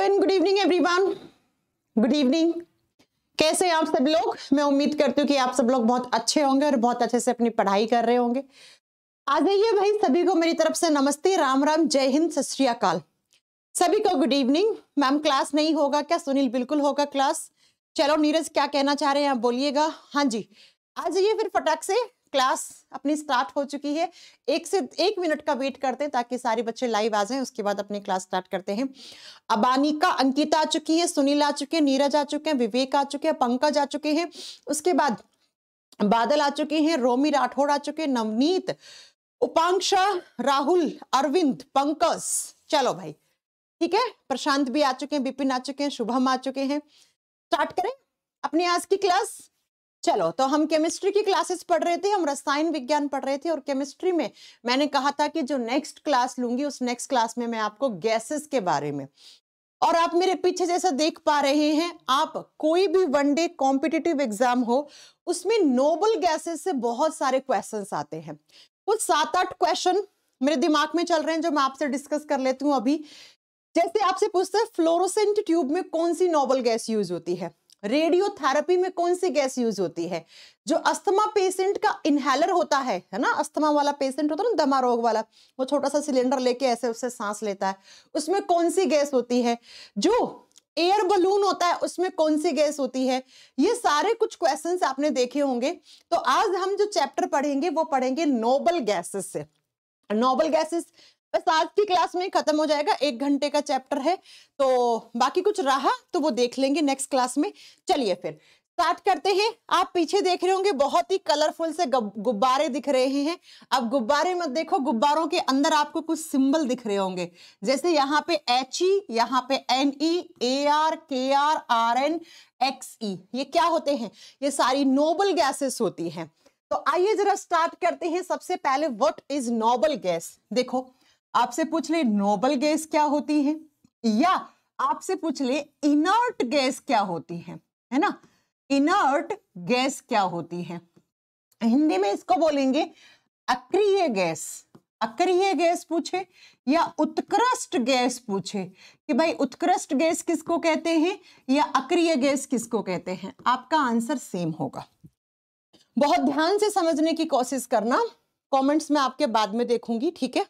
and good evening everyone good evening कैसे आप सब लोग मैं उम्मीद करती हूँ कि आप सब लोग बहुत अच्छे होंगे और बहुत अच्छे से अपनी पढ़ाई कर रहे होंगे आ जाइए भाई सभी को मेरी तरफ से नमस्ते राम राम जय हिंद सत श्रीकाल सभी को गुड इवनिंग मैम क्लास नहीं होगा क्या सुनील बिल्कुल होगा क्लास चलो नीरज क्या कहना चाह रहे हैं आप बोलिएगा हाँ जी आ जाइए फिर फटाक से क्लास अपनी स्टार्ट हो चुकी है एक से एक मिनट का वेट करते हैं ताकि सारे बच्चे लाइव आ जाएं उसके बाद अपनी क्लास स्टार्ट करते हैं अबानिका अंकिता आ चुकी है सुनील आ चुके हैं नीरज आ चुके हैं विवेक आ चुके हैं पंकज आ चुके हैं उसके बाद बादल आ चुके हैं रोमी राठौड़ आ चुके हैं नवनीत उपांक्षा राहुल अरविंद पंकज चलो भाई ठीक है प्रशांत भी आ चुके हैं विपिन आ चुके हैं शुभम आ चुके हैं स्टार्ट करें अपनी आज की क्लास चलो तो हम केमिस्ट्री की क्लासेस पढ़ रहे थे हम रसायन विज्ञान पढ़ रहे थे और केमिस्ट्री में मैंने कहा था कि जो नेक्स्ट क्लास लूंगी उस नेक्स्ट क्लास में मैं आपको गैसेस के बारे में और आप मेरे पीछे जैसा देख पा रहे हैं आप कोई भी वनडे कॉम्पिटिटिव एग्जाम हो उसमें नोबल गैसेस से बहुत सारे क्वेश्चंस आते हैं कुछ सात आठ क्वेश्चन मेरे दिमाग में चल रहे हैं जो मैं आपसे डिस्कस कर लेती हूँ अभी जैसे आपसे पूछते हैं फ्लोरोसेंट ट्यूब में कौन सी नोबल गैस यूज होती है रेडियोथेरेपी में कौन सी गैस यूज होती है जो अस्थमा पेशेंट का इनहेलर होता है है ना अस्थमा वाला पेशेंट होता है ना दमा रोग वाला वो छोटा सा सिलेंडर लेके ऐसे उससे सांस लेता है उसमें कौन सी गैस होती है जो एयर बलून होता है उसमें कौन सी गैस होती है ये सारे कुछ क्वेश्चंस आपने देखे होंगे तो आज हम जो चैप्टर पढ़ेंगे वो पढ़ेंगे नोबल गैसेस से नोबल गैसेस बस आज की क्लास में खत्म हो जाएगा एक घंटे का चैप्टर है तो बाकी कुछ रहा तो वो देख लेंगे नेक्स्ट क्लास में चलिए फिर स्टार्ट करते हैं आप पीछे देख रहे होंगे बहुत ही कलरफुल से गुब्बारे दिख रहे हैं अब गुब्बारे मत देखो गुब्बारों के अंदर आपको कुछ सिंबल दिख रहे होंगे जैसे यहाँ पे एच ई e, यहाँ पे N E A R K R R N X E ये क्या होते हैं ये सारी नोबल गैसेस होती हैं तो आइए जरा स्टार्ट करते हैं सबसे पहले व्हाट इज नोबल गैस देखो आपसे पूछ ले नोबल गैस क्या होती है या आपसे पूछ ले इनर्ट गैस क्या होती है है ना इनर्ट गैस क्या होती है हिंदी में इसको बोलेंगे अक्रिय गैस अक्रिय गैस पूछे या उत्कृष्ट गैस पूछे कि भाई उत्कृष्ट गैस किसको कहते हैं या अक्रिय गैस किसको कहते हैं आपका आंसर सेम होगा बहुत ध्यान से समझने की कोशिश करना कमेंट्स में आपके बाद में देखूंगी ठीक है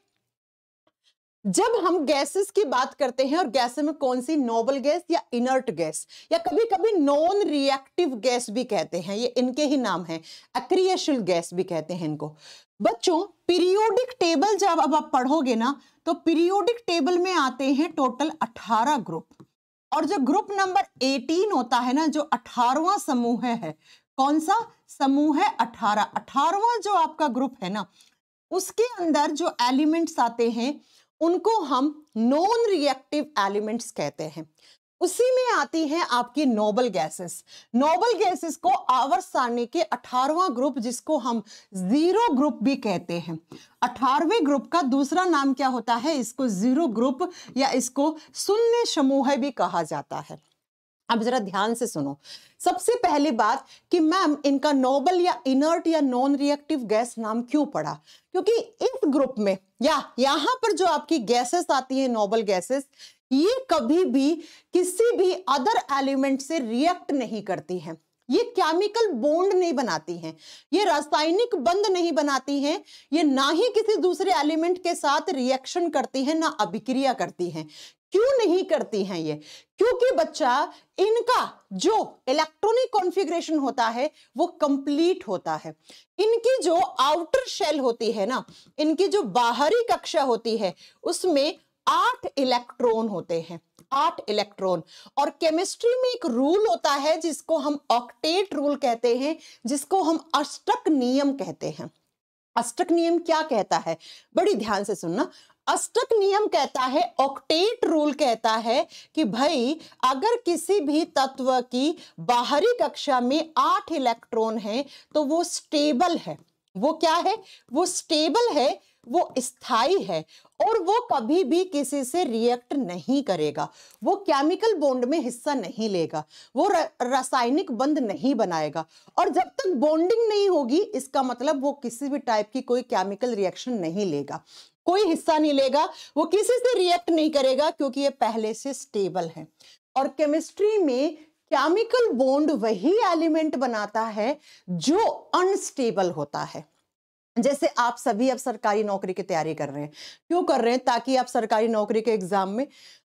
जब हम गैसेस की बात करते हैं और गैसे में कौन सी नोबल गैस या इनर्ट गैस या कभी कभी नॉन रिएक्टिव गैस भी कहते हैं ये इनके ही नाम है अक्रियशील गैस भी कहते हैं इनको बच्चों पीरियोडिक टेबल जब अब आप पढ़ोगे ना तो पीरियोडिक टेबल में आते हैं टोटल 18 ग्रुप और जो ग्रुप नंबर 18 होता है ना जो अठारवा समूह है कौन सा समूह है अठारह अठारवा जो आपका ग्रुप है ना उसके अंदर जो एलिमेंट्स आते हैं उनको हम नॉन रिएक्टिव एलिमेंट्स कहते हैं उसी में आती है आपकी नोबल गैसेस नोबल गैसेस को आवर सारणी के अठारवा ग्रुप जिसको हम जीरो ग्रुप भी कहते हैं 18वें ग्रुप का दूसरा नाम क्या होता है इसको जीरो ग्रुप या इसको शून्य समूह भी कहा जाता है अब जरा ध्यान से सुनो सबसे पहली बात कि मैम इनका नोबल या इनर्ट या नॉन रिएक्टिव गैस नाम क्यों पड़ा क्योंकि इस ग्रुप में या यहां पर जो आपकी गैसेस आती है नोबल गैसेस ये कभी भी किसी भी अदर एलिमेंट से रिएक्ट नहीं करती हैं ये केमिकल बॉन्ड नहीं बनाती हैं ये रासायनिक बंध नहीं बनाती हैं ये ना ही किसी दूसरे एलिमेंट के साथ रिएक्शन करती हैं ना अभिक्रिया करती हैं क्यों नहीं करती हैं ये क्योंकि बच्चा इनका जो इलेक्ट्रॉनिक कॉन्फ़िगरेशन होता है वो कंप्लीट होता है इनकी जो आउटर शेल होती है ना इनकी जो बाहरी कक्षा होती है उसमें आठ इलेक्ट्रॉन होते हैं आठ इलेक्ट्रॉन और केमिस्ट्री में एक रूल होता है जिसको हम ऑक्टेट रूल कहते हैं जिसको हम अष्टक नियम कहते हैं अष्टक नियम क्या कहता है बड़ी ध्यान से सुनना अष्टक नियम कहता है ऑक्टेट रूल कहता है कि भाई अगर किसी भी तत्व की बाहरी कक्षा में आठ इलेक्ट्रॉन हैं तो वो स्टेबल है वो क्या है वो स्टेबल है वो स्थाई है और वो कभी भी किसी से रिएक्ट नहीं करेगा वो केमिकल बॉन्ड में हिस्सा नहीं लेगा वो रासायनिक बंध नहीं बनाएगा और जब तक बॉन्डिंग नहीं होगी इसका मतलब वो किसी भी टाइप की कोई केमिकल रिएक्शन नहीं लेगा कोई हिस्सा नहीं लेगा वो किसी से रिएक्ट नहीं करेगा क्योंकि ये पहले से स्टेबल है और केमिस्ट्री में केमिकल बॉन्ड वही एलिमेंट बनाता है जो अनस्टेबल होता है जैसे आप सभी अब सरकारी नौकरी की तैयारी कर रहे हैं क्यों कर रहे हैं ताकि आप सरकारी नौकरी के एग्जाम में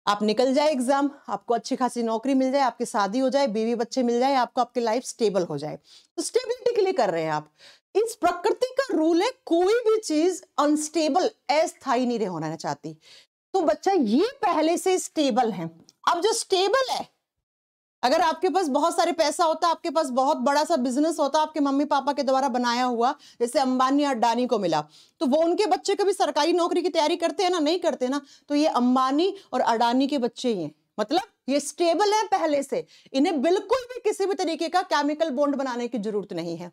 आप निकल जाए एग्जाम आपको अच्छी खासी नौकरी मिल जाए आपकी शादी हो जाए बीवी बच्चे मिल जाए आपको आपकी लाइफ स्टेबल हो जाए तो स्टेबिलिटी के लिए कर रहे हैं आप इस प्रकृति का रूल है कोई भी चीज अनस्टेबल अस्थायी नहीं होना चाहती तो बच्चा ये पहले से स्टेबल है अब जो स्टेबल है अगर आपके पास बहुत सारे पैसा होता आपके पास बहुत बड़ा सा बिजनेस होता आपके मम्मी पापा के द्वारा बनाया हुआ जैसे अंबानी अडानी को मिला तो वो उनके बच्चे कभी सरकारी नौकरी की तैयारी करते हैं ना नहीं करते ना तो ये अंबानी और अडानी के बच्चे ही हैं मतलब ये स्टेबल है पहले से इन्हें बिल्कुल भी किसी भी तरीके का केमिकल बॉन्ड बनाने की जरूरत नहीं है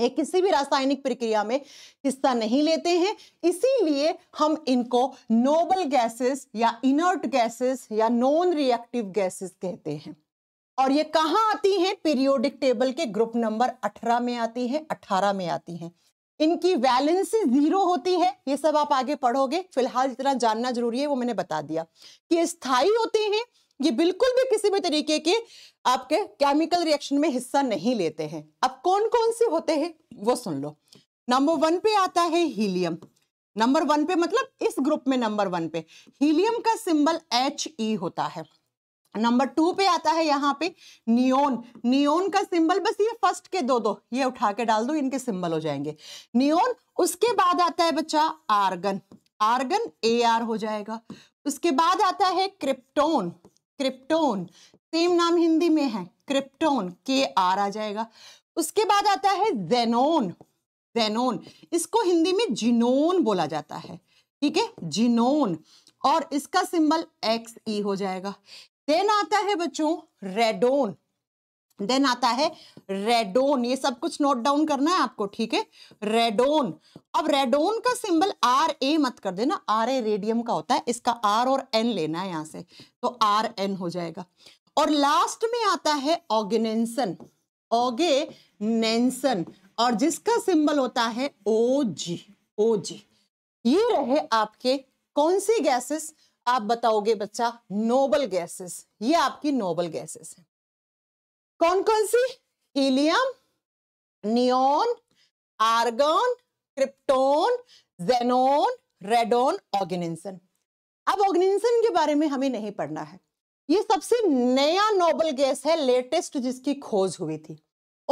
ये किसी भी रासायनिक प्रक्रिया में हिस्सा नहीं लेते हैं इसीलिए हम इनको नोबल गैसेस या इनर्ट गैसेस या नॉन रिएक्टिव गैसेस कहते हैं और ये कहाँ आती हैं पीरियोडिक टेबल के ग्रुप नंबर 18 में आती हैं 18 में आती हैं इनकी वैलेंसी जीरो होती है ये सब आप आगे पढ़ोगे फिलहाल इतना जानना जरूरी है वो मैंने बता दिया कि स्थाई होते हैं ये बिल्कुल भी किसी भी तरीके के आपके केमिकल रिएक्शन में हिस्सा नहीं लेते हैं अब कौन कौन से होते हैं वो सुन लो नंबर वन पे आता है हीलियम नंबर वन पे मतलब इस ग्रुप में नंबर वन पे हीलियम का सिंबल एच ई होता है नंबर टू पे आता है यहाँ पे नियोन नियोन का सिंबल बस ये फर्स्ट के दो दो ये उठा के डाल दो इनके सिंबल हो जाएंगे नियोन उसके बाद आता है बच्चा आर्गन आर्गन ए आर हो जाएगा उसके बाद आता है क्रिप्टोन क्रिप्टोन सेम नाम हिंदी में है क्रिप्टोन के आर आ जाएगा उसके बाद आता है जेनोन जेनोन इसको हिंदी में जिनोन बोला जाता है ठीक है जिनोन और इसका सिंबल एक्स ई e हो जाएगा देन आता है बच्चों रेडोन देन आता है रेडोन ये सब कुछ नोट डाउन करना है आपको ठीक है रेडोन अब रेडोन का सिंबल आर ए मत कर देना आर ए रेडियम का होता है इसका आर और एन लेना है यहां से तो आर एन हो जाएगा और लास्ट में आता है ऑर्गेनेंसन ऑर्गेनेंसन और जिसका सिंबल होता है ओ जी ओ जी ये रहे आपके कौन सी गैसेस आप बताओगे बच्चा नोबल गैसेस ये आपकी नोबल गैसेस है कौन कौन सी helium neon argon krypton xenon radon oganesson अब ऑर्गेनिसन के बारे में हमें नहीं पढ़ना है ये सबसे नया नोबल गैस है लेटेस्ट जिसकी खोज हुई थी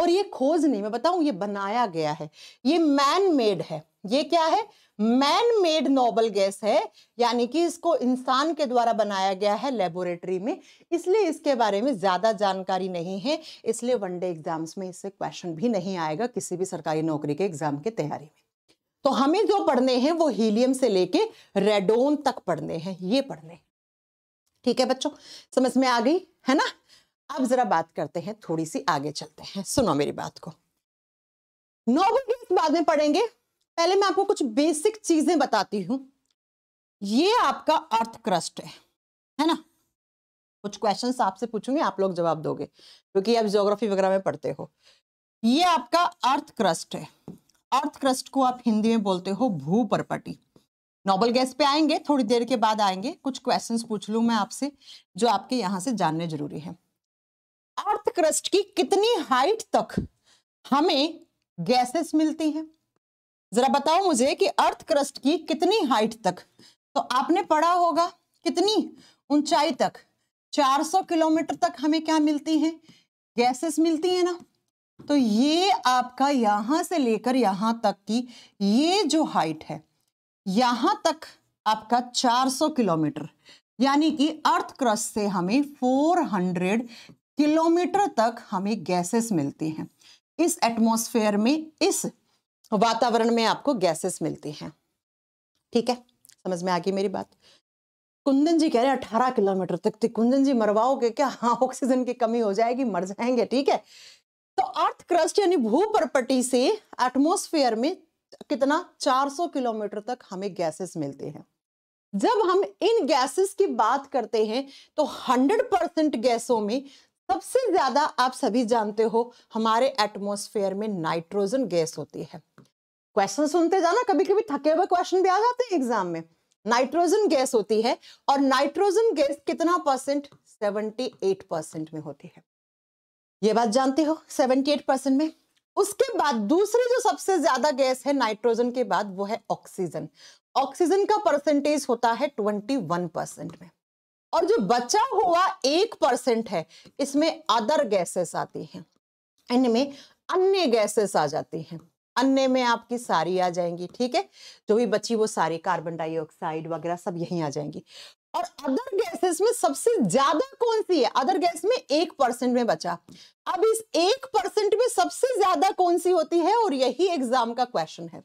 और ये खोज नहीं मैं बताऊं ये बनाया गया है ये मैन मेड है ये क्या है मैन मेड नोबल गैस है यानी कि इसको इंसान के द्वारा बनाया गया है लेबोरेटरी में इसलिए इसके बारे में ज़्यादा जानकारी नहीं है इसलिए वनडे एग्जाम्स में इससे क्वेश्चन भी नहीं आएगा किसी भी सरकारी नौकरी के एग्जाम की तैयारी में तो हमें जो पढ़ने हैं वो हीलियम से लेके रेडोन तक पढ़ने हैं ये पढ़ने ठीक है बच्चों समझ में आ गई है ना अब जरा बात करते हैं थोड़ी सी आगे चलते हैं सुनो मेरी बात को नोबल गैस बाद में पढ़ेंगे पहले मैं आपको कुछ बेसिक चीजें बताती हूं ये आपका अर्थ क्रस्ट है है ना कुछ क्वेश्चन आपसे पूछूंगी आप लोग जवाब दोगे क्योंकि आप ज्योग्राफी वगैरह में पढ़ते हो ये आपका अर्थ क्रस्ट है अर्थ क्रस्ट को आप हिंदी में बोलते हो भू परपटी नोबल गैस पे आएंगे थोड़ी देर के बाद आएंगे कुछ क्वेश्चंस पूछ लू मैं आपसे जो आपके यहां से जानने जरूरी है अर्थ क्रस्ट की कितनी हाइट तक हमें गैसेस मिलती हैं जरा बताओ मुझे कि अर्थ क्रस्ट की कितनी हाइट तक तो आपने पढ़ा होगा कितनी ऊंचाई तक 400 किलोमीटर तक हमें क्या मिलती है गैसेस मिलती है ना तो ये आपका यहां से लेकर यहां तक की ये जो हाइट है यहां तक आपका 400 किलोमीटर यानी कि अर्थ क्रस्ट से हमें 400 किलोमीटर तक हमें गैसेस मिलती हैं इस एटमॉस्फेयर में इस वातावरण में आपको गैसेस मिलती हैं ठीक है समझ में आ गई मेरी बात कुंदन जी कह रहे हैं अठारह किलोमीटर तक कुंदन जी मरवाओगे क्या हाँ ऑक्सीजन की कमी हो जाएगी मर जाएंगे ठीक है तो अर्थ क्रस्ट यानी भूपरपटी से एटमोस्फेयर में कितना 400 किलोमीटर तक हमें गैसेस मिलते हैं जब हम इन गैसेस की बात करते हैं तो 100 परसेंट गैसों में सबसे ज्यादा आप सभी जानते हो हमारे एटमोसफेयर में नाइट्रोजन गैस होती है क्वेश्चन सुनते जाना कभी कभी थके हुए क्वेश्चन भी आ जाते हैं एग्जाम में नाइट्रोजन गैस होती है और नाइट्रोजन गैस कितना परसेंट 78 परसेंट में होती है ये बात जानते हो 78 परसेंट में उसके बाद दूसरी जो सबसे ज्यादा गैस है नाइट्रोजन के बाद वो है ऑक्सीजन ऑक्सीजन का परसेंटेज होता है वन परसेंट में और जो बचा हुआ एक परसेंट है इसमें अदर गैसेस आती हैं इनमें अन्य गैसेस आ जाती हैं अन्य में आपकी सारी आ जाएंगी ठीक है जो भी बची वो सारी कार्बन डाइऑक्साइड वगैरह सब यहीं आ जाएंगी और अदर गैसेस में सबसे ज्यादा कौन सी है अदर गैस में एक परसेंट में बचा अब इस एक परसेंट में सबसे ज्यादा कौन सी होती है और यही एग्जाम का क्वेश्चन है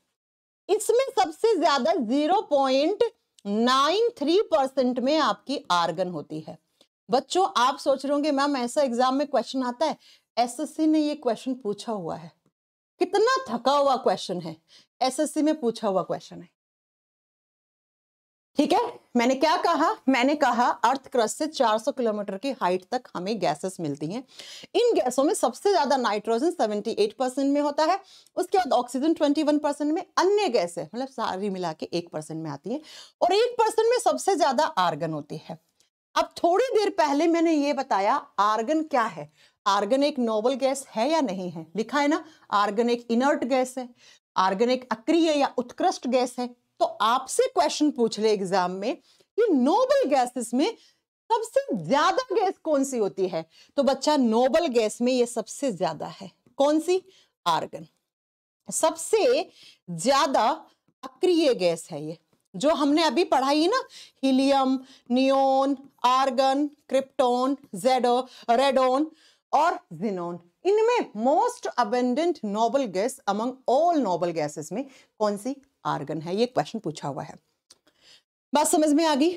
इसमें सबसे ज्यादा zero point nine three percent में आपकी आर्गन होती है बच्चों आप सोच रहे होंगे मैम ऐसा एग्जाम में क्वेश्चन आता है एसएससी ने ये क्वेश्चन पूछा हुआ है कितना थका हुआ क्वेश्चन है एसएससी में पूछा हुआ क्वेश्चन है ठीक है मैंने क्या कहा मैंने कहा अर्थ क्रस्ट से 400 किलोमीटर की हाइट तक हमें गैसेस मिलती हैं इन गैसों में सबसे ज्यादा नाइट्रोजन 78 परसेंट में होता है उसके बाद ऑक्सीजन 21 परसेंट में अन्य गैसें मतलब सारी मिला के एक परसेंट में आती हैं और एक परसेंट में सबसे ज्यादा आर्गन होती है अब थोड़ी देर पहले मैंने ये बताया आर्गन क्या है आर्गन एक नोबल गैस है या नहीं है लिखा है ना आर्गन एक इनर्ट गैस है आर्गन एक अक्रिय या उत्कृष्ट गैस है तो आपसे क्वेश्चन पूछ ले एग्जाम में कि नोबल गैसेस में सबसे ज्यादा गैस कौन सी होती है तो बच्चा नोबल गैस में ये सबसे ज्यादा है कौन सी आर्गन सबसे ज्यादा अक्रिय गैस है ये जो हमने अभी पढ़ाई ना हीलियम नियोन आर्गन क्रिप्टोन जेडो रेडोन और जिनोन इनमें most abundant noble gas among all noble gases में कौन सी आर्गन है ये क्वेश्चन पूछा हुआ है बात समझ में आ गई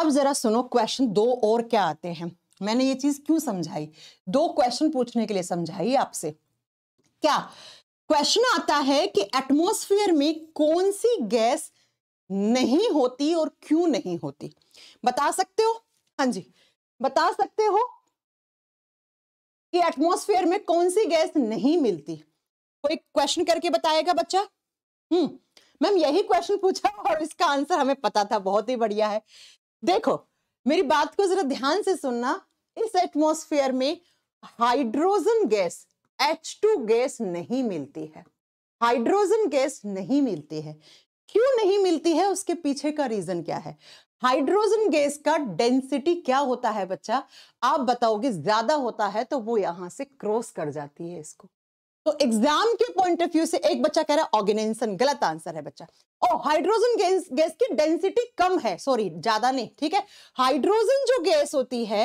अब जरा सुनो क्वेश्चन दो और क्या आते हैं मैंने ये चीज क्यों समझाई दो क्वेश्चन पूछने के लिए समझाई आपसे क्या क्वेश्चन आता है कि एटमोस्फियर में कौन सी गैस नहीं होती और क्यों नहीं होती बता सकते हो हाँ जी बता सकते हो कि एटमोस्फियर में कौन सी गैस नहीं मिलती कोई क्वेश्चन करके बताएगा बच्चा हम्म मैम यही क्वेश्चन पूछा और इसका आंसर हमें पता था बहुत ही बढ़िया है देखो मेरी बात को जरा ध्यान से सुनना इस एटमोस्फेयर में हाइड्रोजन गैस एच गैस नहीं मिलती है हाइड्रोजन गैस नहीं मिलती है क्यों नहीं मिलती है उसके पीछे का रीजन क्या है हाइड्रोजन गैस का डेंसिटी क्या होता है बच्चा आप बताओगे ज्यादा होता है तो वो यहां से क्रॉस कर जाती है इसको तो एग्जाम के पॉइंट ऑफ व्यू से एक बच्चा कह रहा है ऑर्गेनाइजेशन गलत आंसर है बच्चा और हाइड्रोजन गैस गैस की डेंसिटी कम है सॉरी ज्यादा नहीं ठीक है हाइड्रोजन जो गैस होती है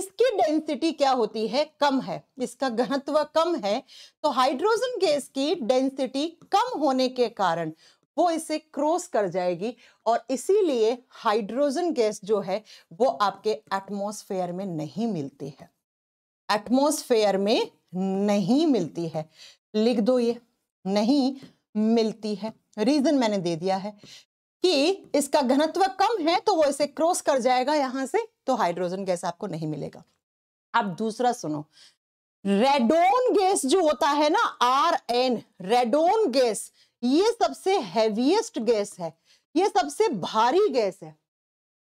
इसकी डेंसिटी क्या होती है कम है इसका घनत्व कम है तो हाइड्रोजन गैस की डेंसिटी कम होने के कारण वो इसे क्रॉस कर जाएगी और इसीलिए हाइड्रोजन गैस जो है वो आपके एटमॉस्फेयर में नहीं मिलती है एटमॉस्फेयर में नहीं मिलती है लिख दो ये नहीं मिलती है रीजन मैंने दे दिया है कि इसका घनत्व कम है तो वो इसे क्रॉस कर जाएगा यहां से तो हाइड्रोजन गैस आपको नहीं मिलेगा अब दूसरा सुनो रेडोन गैस जो होता है ना आर एन रेडोन गैस ये सबसे हेवीएस्ट गैस है ये सबसे भारी गैस है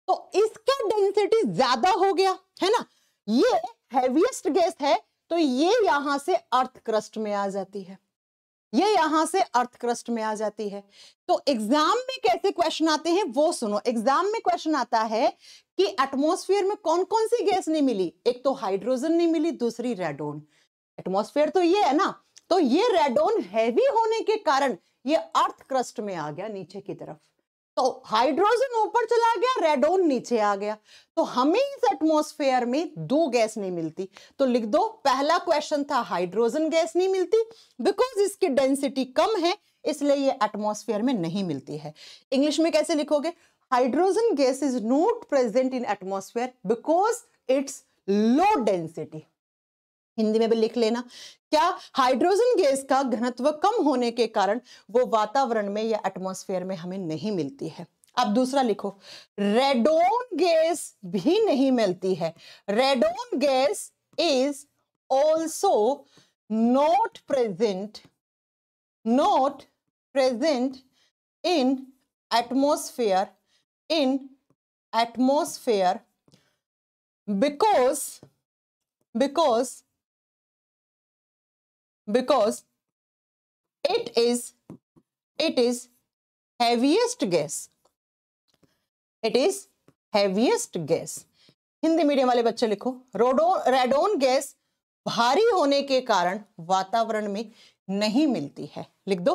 तो इसका डेंसिटी ज्यादा हो गया है ना ये हेवीएस्ट गैस है तो ये यहां से अर्थ क्रस्ट में आ जाती है ये यहां से अर्थ क्रस्ट में आ जाती है तो एग्जाम में कैसे क्वेश्चन आते हैं वो सुनो एग्जाम में क्वेश्चन आता है कि एटमोस्फेयर में कौन कौन सी गैस नहीं मिली एक तो हाइड्रोजन नहीं मिली दूसरी रेडोन एटमोस्फेयर तो ये है ना तो ये रेडोन हैवी होने के कारण ये अर्थ क्रस्ट में आ गया नीचे की तरफ तो हाइड्रोजन ऊपर चला गया रेडोन नीचे आ गया तो हमें इस एटमॉस्फेयर में दो गैस नहीं मिलती तो लिख दो पहला क्वेश्चन था हाइड्रोजन गैस नहीं मिलती बिकॉज इसकी डेंसिटी कम है इसलिए ये एटमॉस्फेयर में नहीं मिलती है इंग्लिश में कैसे लिखोगे hydrogen gas is not present in atmosphere because it's low density Hindi में भी लिख लेना क्या हाइड्रोजन गैस का घनत्व कम होने के कारण वो वातावरण में या एटमोस्फेयर में हमें नहीं मिलती है अब दूसरा लिखो रेडोन गैस भी नहीं मिलती है radon gas is also not present not present in atmosphere in atmosphere because because because it is it is heaviest gas it is heaviest gas Hindi medium वाले बच्चे लिखो रोडो रेडोन गैस भारी होने के कारण वातावरण में नहीं मिलती है लिख दो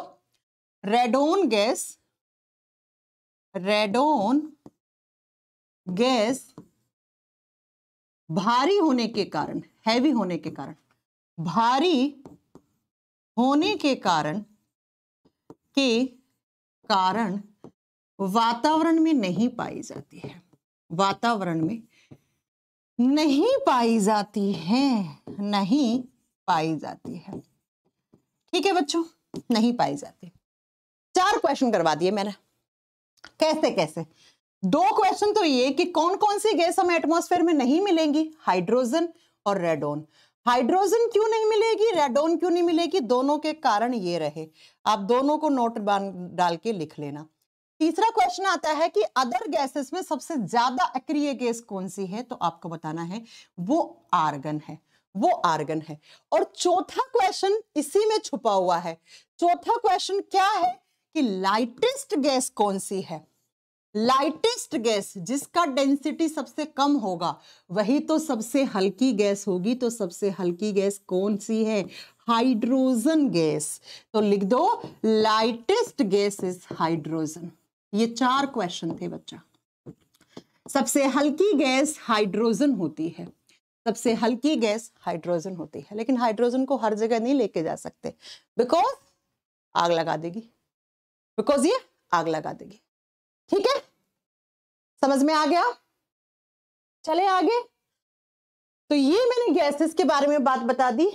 रेडोन गैस रेडोन गैस भारी होने के कारण हैवी होने के कारण भारी होने के कारण के कारण वातावरण में नहीं पाई जाती है वातावरण में नहीं पाई जाती है नहीं पाई जाती है ठीक है बच्चों नहीं पाई जाती चार क्वेश्चन करवा दिए मैंने कैसे कैसे दो क्वेश्चन तो ये कि कौन कौन सी गैस हमें एटमॉस्फेयर में नहीं मिलेंगी हाइड्रोजन और रेडोन हाइड्रोजन क्यों नहीं मिलेगी रेडोन क्यों नहीं मिलेगी दोनों के कारण ये रहे आप दोनों को नोट डाल के लिख लेना तीसरा क्वेश्चन आता है कि अदर गैसेस में सबसे ज्यादा अक्रिय गैस कौन सी है तो आपको बताना है वो आर्गन है वो आर्गन है और चौथा क्वेश्चन इसी में छुपा हुआ है चौथा क्वेश्चन क्या है कि लाइटेस्ट गैस कौन सी है लाइटेस्ट गैस जिसका डेंसिटी सबसे कम होगा वही तो सबसे हल्की गैस होगी तो सबसे हल्की गैस कौन सी है हाइड्रोजन गैस तो लिख दो लाइटेस्ट गैस इज हाइड्रोजन ये चार क्वेश्चन थे बच्चा सबसे हल्की गैस हाइड्रोजन होती है सबसे हल्की गैस हाइड्रोजन होती है लेकिन हाइड्रोजन को हर जगह नहीं लेके जा सकते बिकॉज आग लगा देगी बिकॉज ये आग लगा देगी ठीक है समझ में आ गया चले आगे तो ये मैंने गैसेस के बारे में बात बता दी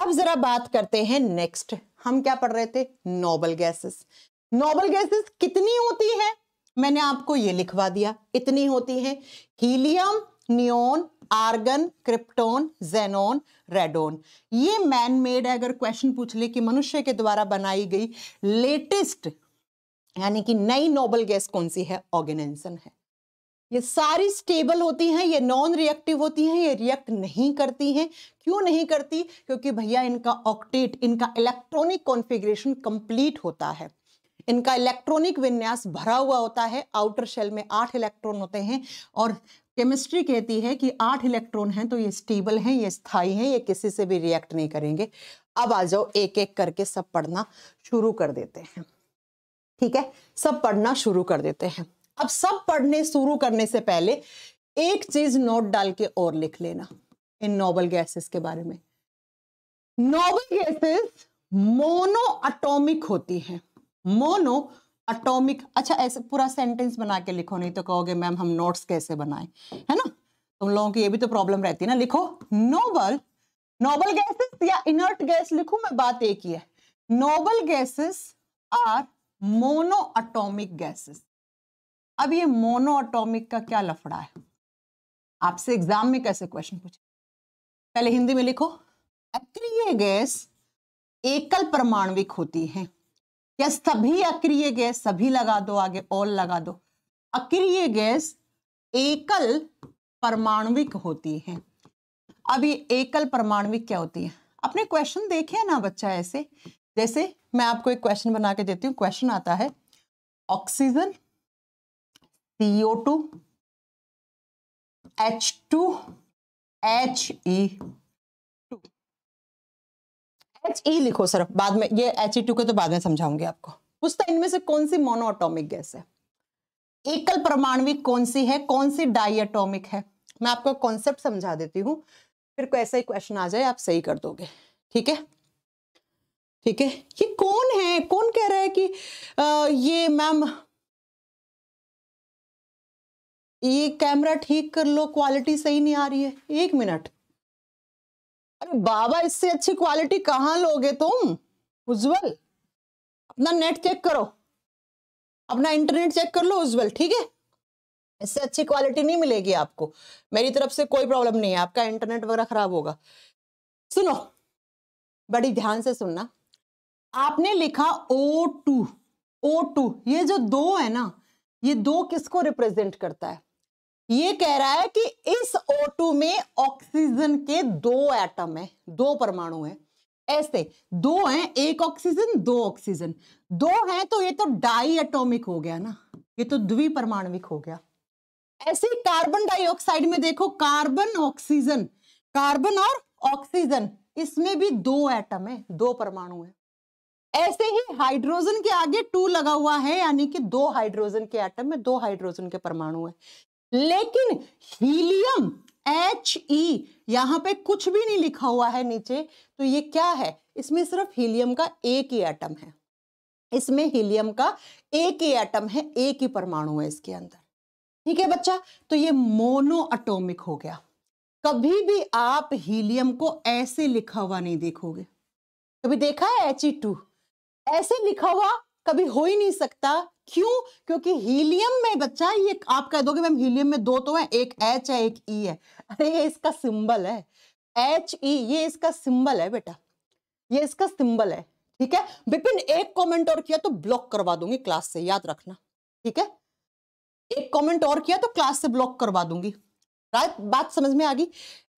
अब जरा बात करते हैं नेक्स्ट हम क्या पढ़ रहे थे नोबल गैसेस नोबल गैसेस कितनी होती है मैंने आपको ये लिखवा दिया इतनी होती है helium neon argon krypton xenon radon ये मैन मेड है अगर क्वेश्चन पूछ ले कि मनुष्य के द्वारा बनाई गई लेटेस्ट यानी कि नई नोबल गैस कौन सी है ऑर्गेनाइजन है ये सारी स्टेबल होती हैं ये नॉन रिएक्टिव होती हैं ये रिएक्ट नहीं करती हैं क्यों नहीं करती क्योंकि भैया इनका ऑक्टेट इनका इलेक्ट्रॉनिक कॉन्फ़िगरेशन कंप्लीट होता है इनका इलेक्ट्रॉनिक विन्यास भरा हुआ होता है आउटर शेल में आठ इलेक्ट्रॉन होते हैं और केमिस्ट्री कहती है कि आठ इलेक्ट्रॉन हैं तो ये स्टेबल हैं ये स्थाई हैं ये किसी से भी रिएक्ट नहीं करेंगे अब आ जाओ एक एक करके सब पढ़ना शुरू कर देते हैं ठीक है सब पढ़ना शुरू कर देते हैं अब सब पढ़ने शुरू करने से पहले एक चीज नोट डाल के और लिख लेना इन नोबल गैसेस के बारे में नोबल गैसेस मोनो अटोमिक होती हैं मोनो अटोमिक अच्छा ऐसे पूरा सेंटेंस बना के लिखो नहीं तो कहोगे मैम हम नोट्स कैसे बनाएं है ना तुम लोगों की ये भी तो प्रॉब्लम रहती है ना लिखो नोबल नोबल गैसेस या इनर्ट गैस लिखू मैं बात एक ही है noble gases are monoatomic gases अब ये मोनोअटोमिक का क्या लफड़ा है आपसे एग्जाम में कैसे क्वेश्चन पूछे पहले हिंदी में लिखो अक्रिय गैस एकल परमाणविक होती है या सभी अक्रिय गैस सभी लगा दो आगे ऑल लगा दो अक्रिय गैस एकल परमाणविक होती है अब ये एकल परमाणविक क्या होती है अपने क्वेश्चन देखे ना बच्चा ऐसे जैसे मैं आपको एक क्वेश्चन बना के देती हूँ क्वेश्चन आता है oxygen CO two H two H E two H E लिखो सिर्फ बाद में ये एच ई टू के तो बाद में समझाऊंगी आपको पूछता इनमें से कौन सी मोनोअटोमिक गैस है एकल परमाणविक कौन सी है कौन सी डाइटोमिक है मैं आपको कॉन्सेप्ट समझा देती हूँ फिर कोई ऐसा ही क्वेश्चन आ जाए आप सही कर दोगे ठीक है ठीक है ये कौन है कौन कह रहा है कि आ, ये मैम ये कैमरा ठीक कर लो क्वालिटी सही नहीं आ रही है एक मिनट अरे बाबा इससे अच्छी क्वालिटी कहाँ लोगे तुम उज्जवल अपना नेट चेक करो अपना इंटरनेट चेक कर लो उज्जवल ठीक है इससे अच्छी क्वालिटी नहीं मिलेगी आपको मेरी तरफ से कोई प्रॉब्लम नहीं है आपका इंटरनेट वगैरह खराब होगा सुनो बड़ी ध्यान से सुनना आपने लिखा ओ टू ओ टू ये जो दो है ना ये दो किसको रिप्रेजेंट करता है ये कह रहा है कि इस O2 में ऑक्सीजन के दो एटम है दो परमाणु है ऐसे दो हैं एक ऑक्सीजन दो ऑक्सीजन दो हैं तो ये तो डाई एटोमिक हो गया ना ये तो द्विपरमाणविक हो गया ऐसे कार्बन डाइऑक्साइड में देखो कार्बन ऑक्सीजन कार्बन और ऑक्सीजन इसमें भी दो एटम है दो परमाणु है ऐसे ही हाइड्रोजन के आगे टू लगा हुआ है यानी कि दो हाइड्रोजन के एटम में दो हाइड्रोजन के परमाणु है लेकिन हीलियम एच ई यहां पे कुछ भी नहीं लिखा हुआ है नीचे तो ये क्या है इसमें सिर्फ हीलियम का एक ही एटम है इसमें हीलियम का एक ही एटम है एक ही परमाणु है इसके अंदर ठीक है बच्चा तो ये मोनो अटोमिक हो गया कभी भी आप हीलियम को ऐसे लिखा हुआ नहीं देखोगे कभी देखा है एच ई टू ऐसे लिखा हुआ कभी हो ही नहीं सकता क्यों क्योंकि हीलियम में बच्चा ये आप कह दोगे मैम हीलियम में दो तो है एक एच है एक ई है अरे ये इसका सिंबल है एच ई e, ये इसका सिंबल है बेटा ये इसका सिंबल है ठीक है विपिन एक कमेंट और किया तो ब्लॉक करवा दूंगी क्लास से याद रखना ठीक है एक कमेंट और किया तो क्लास से ब्लॉक करवा दूंगी राइट बात समझ में आ गई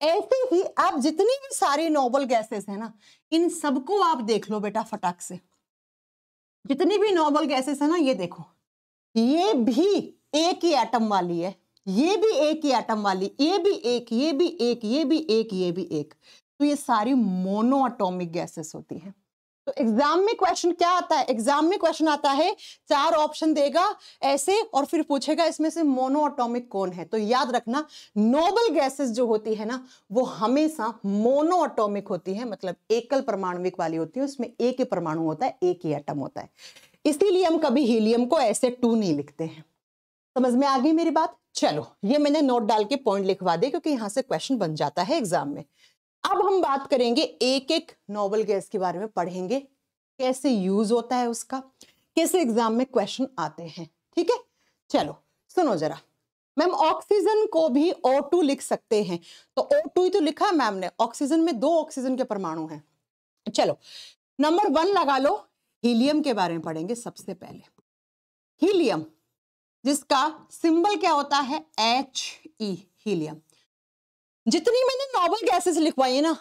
ऐसे ही आप जितनी भी सारी नोबल गैसेस है ना इन सबको आप देख लो बेटा फटाक से जितनी भी नॉर्मल गैसेस है ना ये देखो ये भी एक ही एटम वाली है ये भी एक ही एटम वाली ये भी एक ये भी एक ये भी एक ये भी एक तो ये सारी मोनो गैसेस होती है तो एग्जाम में क्वेश्चन क्या आता है एग्जाम में क्वेश्चन आता है चार ऑप्शन देगा ऐसे और फिर पूछेगा इसमें से मोनो ऑटोमिक कौन है तो याद रखना नोबल गैसेस जो होती है ना वो हमेशा मोनो ऑटोमिक होती है मतलब एकल परमाणुविक वाली होती है उसमें एक ही परमाणु होता है एक ही एटम होता है इसीलिए हम कभी हीलियम को ऐसे टू नहीं लिखते हैं समझ में आ गई मेरी बात चलो ये मैंने नोट डाल के पॉइंट लिखवा दे क्योंकि यहां से क्वेश्चन बन जाता है एग्जाम में अब हम बात करेंगे एक एक नोबल गैस के बारे में पढ़ेंगे कैसे यूज होता है उसका कैसे एग्जाम में क्वेश्चन आते हैं ठीक है चलो सुनो जरा मैम ऑक्सीजन को भी O2 लिख सकते हैं तो O2 ही तो लिखा है मैम ने ऑक्सीजन में दो ऑक्सीजन के परमाणु हैं चलो नंबर वन लगा लो हीलियम के बारे में पढ़ेंगे सबसे पहले हीलियम जिसका सिंबल क्या होता है एच ई हीलियम जितनी मैंने नॉर्मल गैसेस लिखवाई है ना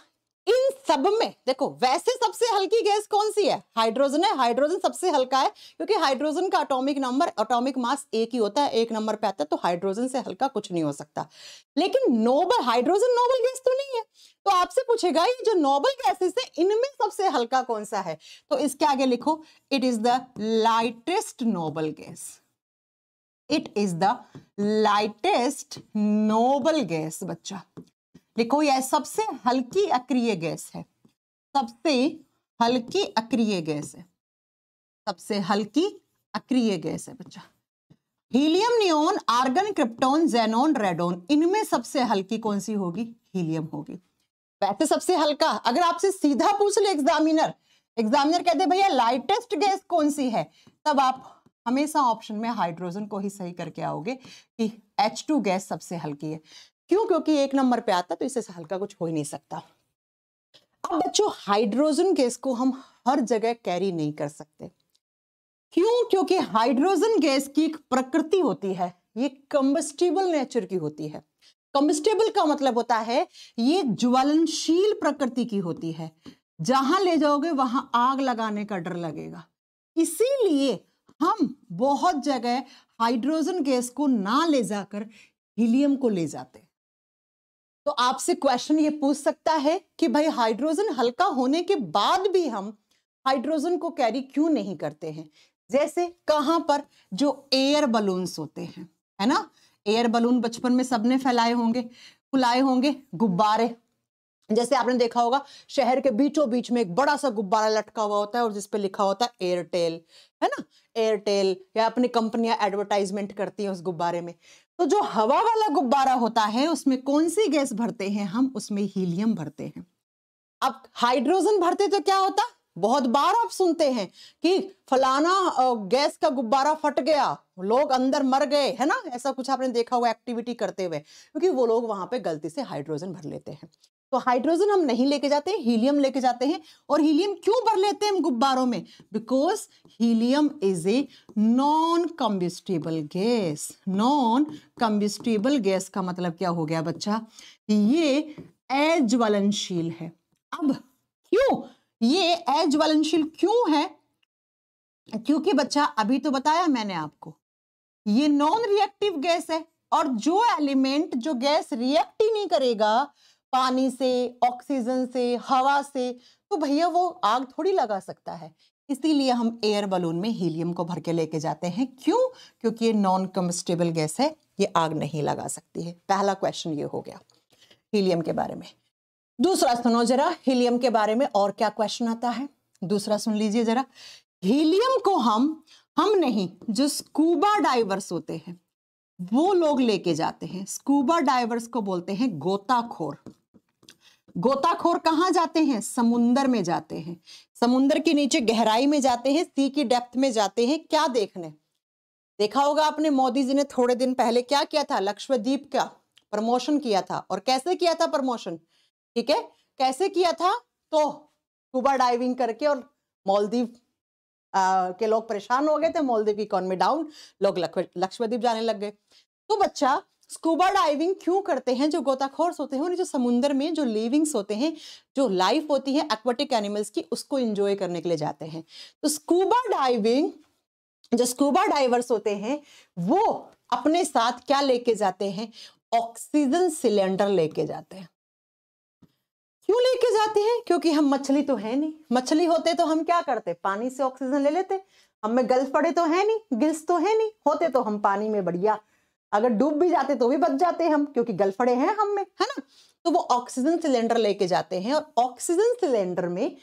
इन सब में देखो वैसे सबसे हल्की गैस कौन सी है हाइड्रोजन है हाइड्रोजन सबसे हल्का है क्योंकि हाइड्रोजन का अटोमिक नंबर अटोमिक मास एक ही होता है एक नंबर पे आता है तो हाइड्रोजन से हल्का कुछ नहीं हो सकता लेकिन नोबल हाइड्रोजन नोबल गैस तो नहीं है तो आपसे पूछेगा ये जो नोबल गैसेस है इनमें सबसे हल्का कौन सा है तो इसके आगे लिखो it is the lightest noble gas it is the lightest noble gas बच्चा लिखो यह सबसे हल्की अक्रिय गैस है सबसे हल्की अक्रिय गैस है सबसे हल्की अक्रिय गैस है बच्चा helium neon argon krypton xenon radon इनमें सबसे हल्की कौन सी होगी हीलियम होगी वैसे सबसे हल्का अगर आपसे सीधा पूछ ले एग्जामिनर एग्जामिनर कहते भैया लाइटेस्ट गैस कौन सी है तब आप हमेशा ऑप्शन में हाइड्रोजन को ही सही करके आओगे कि H2 गैस सबसे हल्की है क्यों क्योंकि एक नंबर पे आता तो इससे हल्का कुछ हो ही नहीं सकता अब बच्चों हाइड्रोजन गैस को हम हर जगह कैरी नहीं कर सकते क्यों क्योंकि हाइड्रोजन गैस की एक प्रकृति होती है ये कम्बस्टिबल नेचर की होती है कम्बस्टेबल का मतलब होता है ये ज्वलनशील प्रकृति की होती है जहां ले जाओगे वहां आग लगाने का डर लगेगा इसीलिए हम बहुत जगह हाइड्रोजन गैस को ना ले जाकर हीलियम को ले जाते तो आपसे क्वेश्चन ये पूछ सकता है कि भाई हाइड्रोजन हल्का होने के बाद भी हम हाइड्रोजन को कैरी क्यों नहीं करते हैं जैसे कहां पर जो एयर बलून होते हैं है ना एयर बलून बचपन में सबने फैलाए होंगे फुलाए होंगे गुब्बारे जैसे आपने देखा होगा शहर के बीचों बीच में एक बड़ा सा गुब्बारा लटका हुआ होता है और जिसपे लिखा होता है एयरटेल है ना एयरटेल या अपनी कंपनियां एडवर्टाइजमेंट करती हैं उस गुब्बारे में तो जो हवा वाला गुब्बारा होता है उसमें कौन सी गैस भरते हैं हम उसमें हीलियम भरते हैं अब हाइड्रोजन भरते तो क्या होता बहुत बार आप सुनते हैं कि फलाना गैस का गुब्बारा फट गया लोग अंदर मर गए है ना ऐसा कुछ आपने देखा होगा एक्टिविटी करते हुए क्योंकि वो लोग वहां पे गलती से हाइड्रोजन भर लेते हैं तो हाइड्रोजन हम नहीं लेके जाते हीलियम लेके जाते हैं और हीलियम क्यों भर लेते हैं हम गुब्बारों में because helium is a non combustible gas non combustible gas का मतलब क्या हो गया बच्चा ये एज्वलनशील है अब क्यों ये एज्वलनशील क्यों है क्योंकि बच्चा अभी तो बताया मैंने आपको ये नॉन रिएक्टिव गैस है और जो एलिमेंट जो गैस रिएक्ट ही नहीं करेगा पानी से ऑक्सीजन से हवा से तो भैया वो आग थोड़ी लगा सकता है इसीलिए हम एयर बलून में हीलियम को भर के लेके जाते हैं क्यों क्योंकि ये नॉन कम्बस्टेबल गैस है ये आग नहीं लगा सकती है पहला क्वेश्चन ये हो गया हीलियम के बारे में दूसरा सुनो जरा हीलियम के बारे में और क्या क्वेश्चन आता है दूसरा सुन लीजिए जरा हीलियम को हम हम नहीं जो स्कूबा डाइवर्स होते हैं वो लोग लेके जाते हैं स्कूबा डाइवर्स को बोलते हैं गोताखोर गोताखोर कहाँ जाते हैं समुंदर में जाते हैं समुंदर के नीचे गहराई में जाते हैं सी की डेप्थ में जाते हैं क्या देखने देखा होगा आपने मोदी जी ने थोड़े दिन पहले क्या किया था लक्ष्मीप का प्रमोशन किया था और कैसे किया था प्रमोशन ठीक है कैसे किया था तो स्कूबा डाइविंग करके और मालदीव के लोग परेशान हो गए थे मालदीव की इकॉनमी डाउन लोग लक्ष्मीप जाने लग गए तो बच्चा स्कूबा डाइविंग क्यों करते हैं जो गोताखोर्स होते हैं उन्हें जो समुंदर में जो लिविंग्स होते हैं जो लाइफ होती है एक्वाटिक एनिमल्स की उसको इंजॉय करने के लिए जाते हैं तो स्कूबा डाइविंग जो स्कूबा डाइवर्स होते हैं वो अपने साथ क्या लेके जाते हैं ऑक्सीजन सिलेंडर लेके जाते हैं क्यों लेके जाते हैं क्योंकि हम मछली तो है नहीं मछली होते तो हम क्या करते पानी से ऑक्सीजन ले लेते हम में गल्फ पड़े तो है नहीं गिल्स तो है नहीं होते तो हम पानी में बढ़िया अगर डूब भी जाते तो भी बच जाते हम क्योंकि गलफड़े हैं हम में है ना तो वो ऑक्सीजन सिलेंडर लेके जाते हैं और ऑक्सीजन सिलेंडर में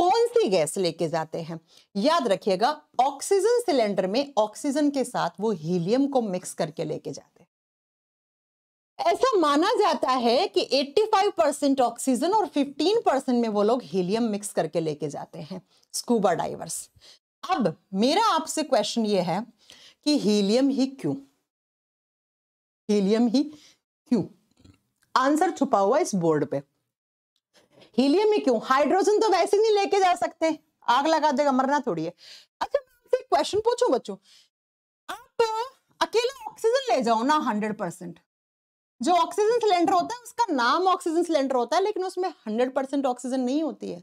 कौन सी गैस लेके जाते हैं याद रखिएगा ऑक्सीजन सिलेंडर में ऑक्सीजन के साथ वो हीलियम को मिक्स करके लेके जाते हैं ऐसा माना जाता है कि 85 परसेंट ऑक्सीजन और 15 परसेंट में वो लोग हीलियम मिक्स करके लेके जाते हैं स्कूबा डाइवर्स अब मेरा आपसे क्वेश्चन ये है कि हीलियम ही क्यों हीलियम ही क्यों आंसर छुपा हुआ इस बोर्ड पे हीलियम ही क्यों हाइड्रोजन तो वैसे नहीं लेके जा सकते आग लगा देगा मरना थोड़ी है अच्छा मैं आपसे एक क्वेश्चन पूछूं बच्चों आप अकेला ऑक्सीजन ले जाओ ना हंड्रेड परसेंट जो ऑक्सीजन सिलेंडर होता है उसका नाम ऑक्सीजन सिलेंडर होता है लेकिन उसमें हंड्रेड परसेंट ऑक्सीजन नहीं होती है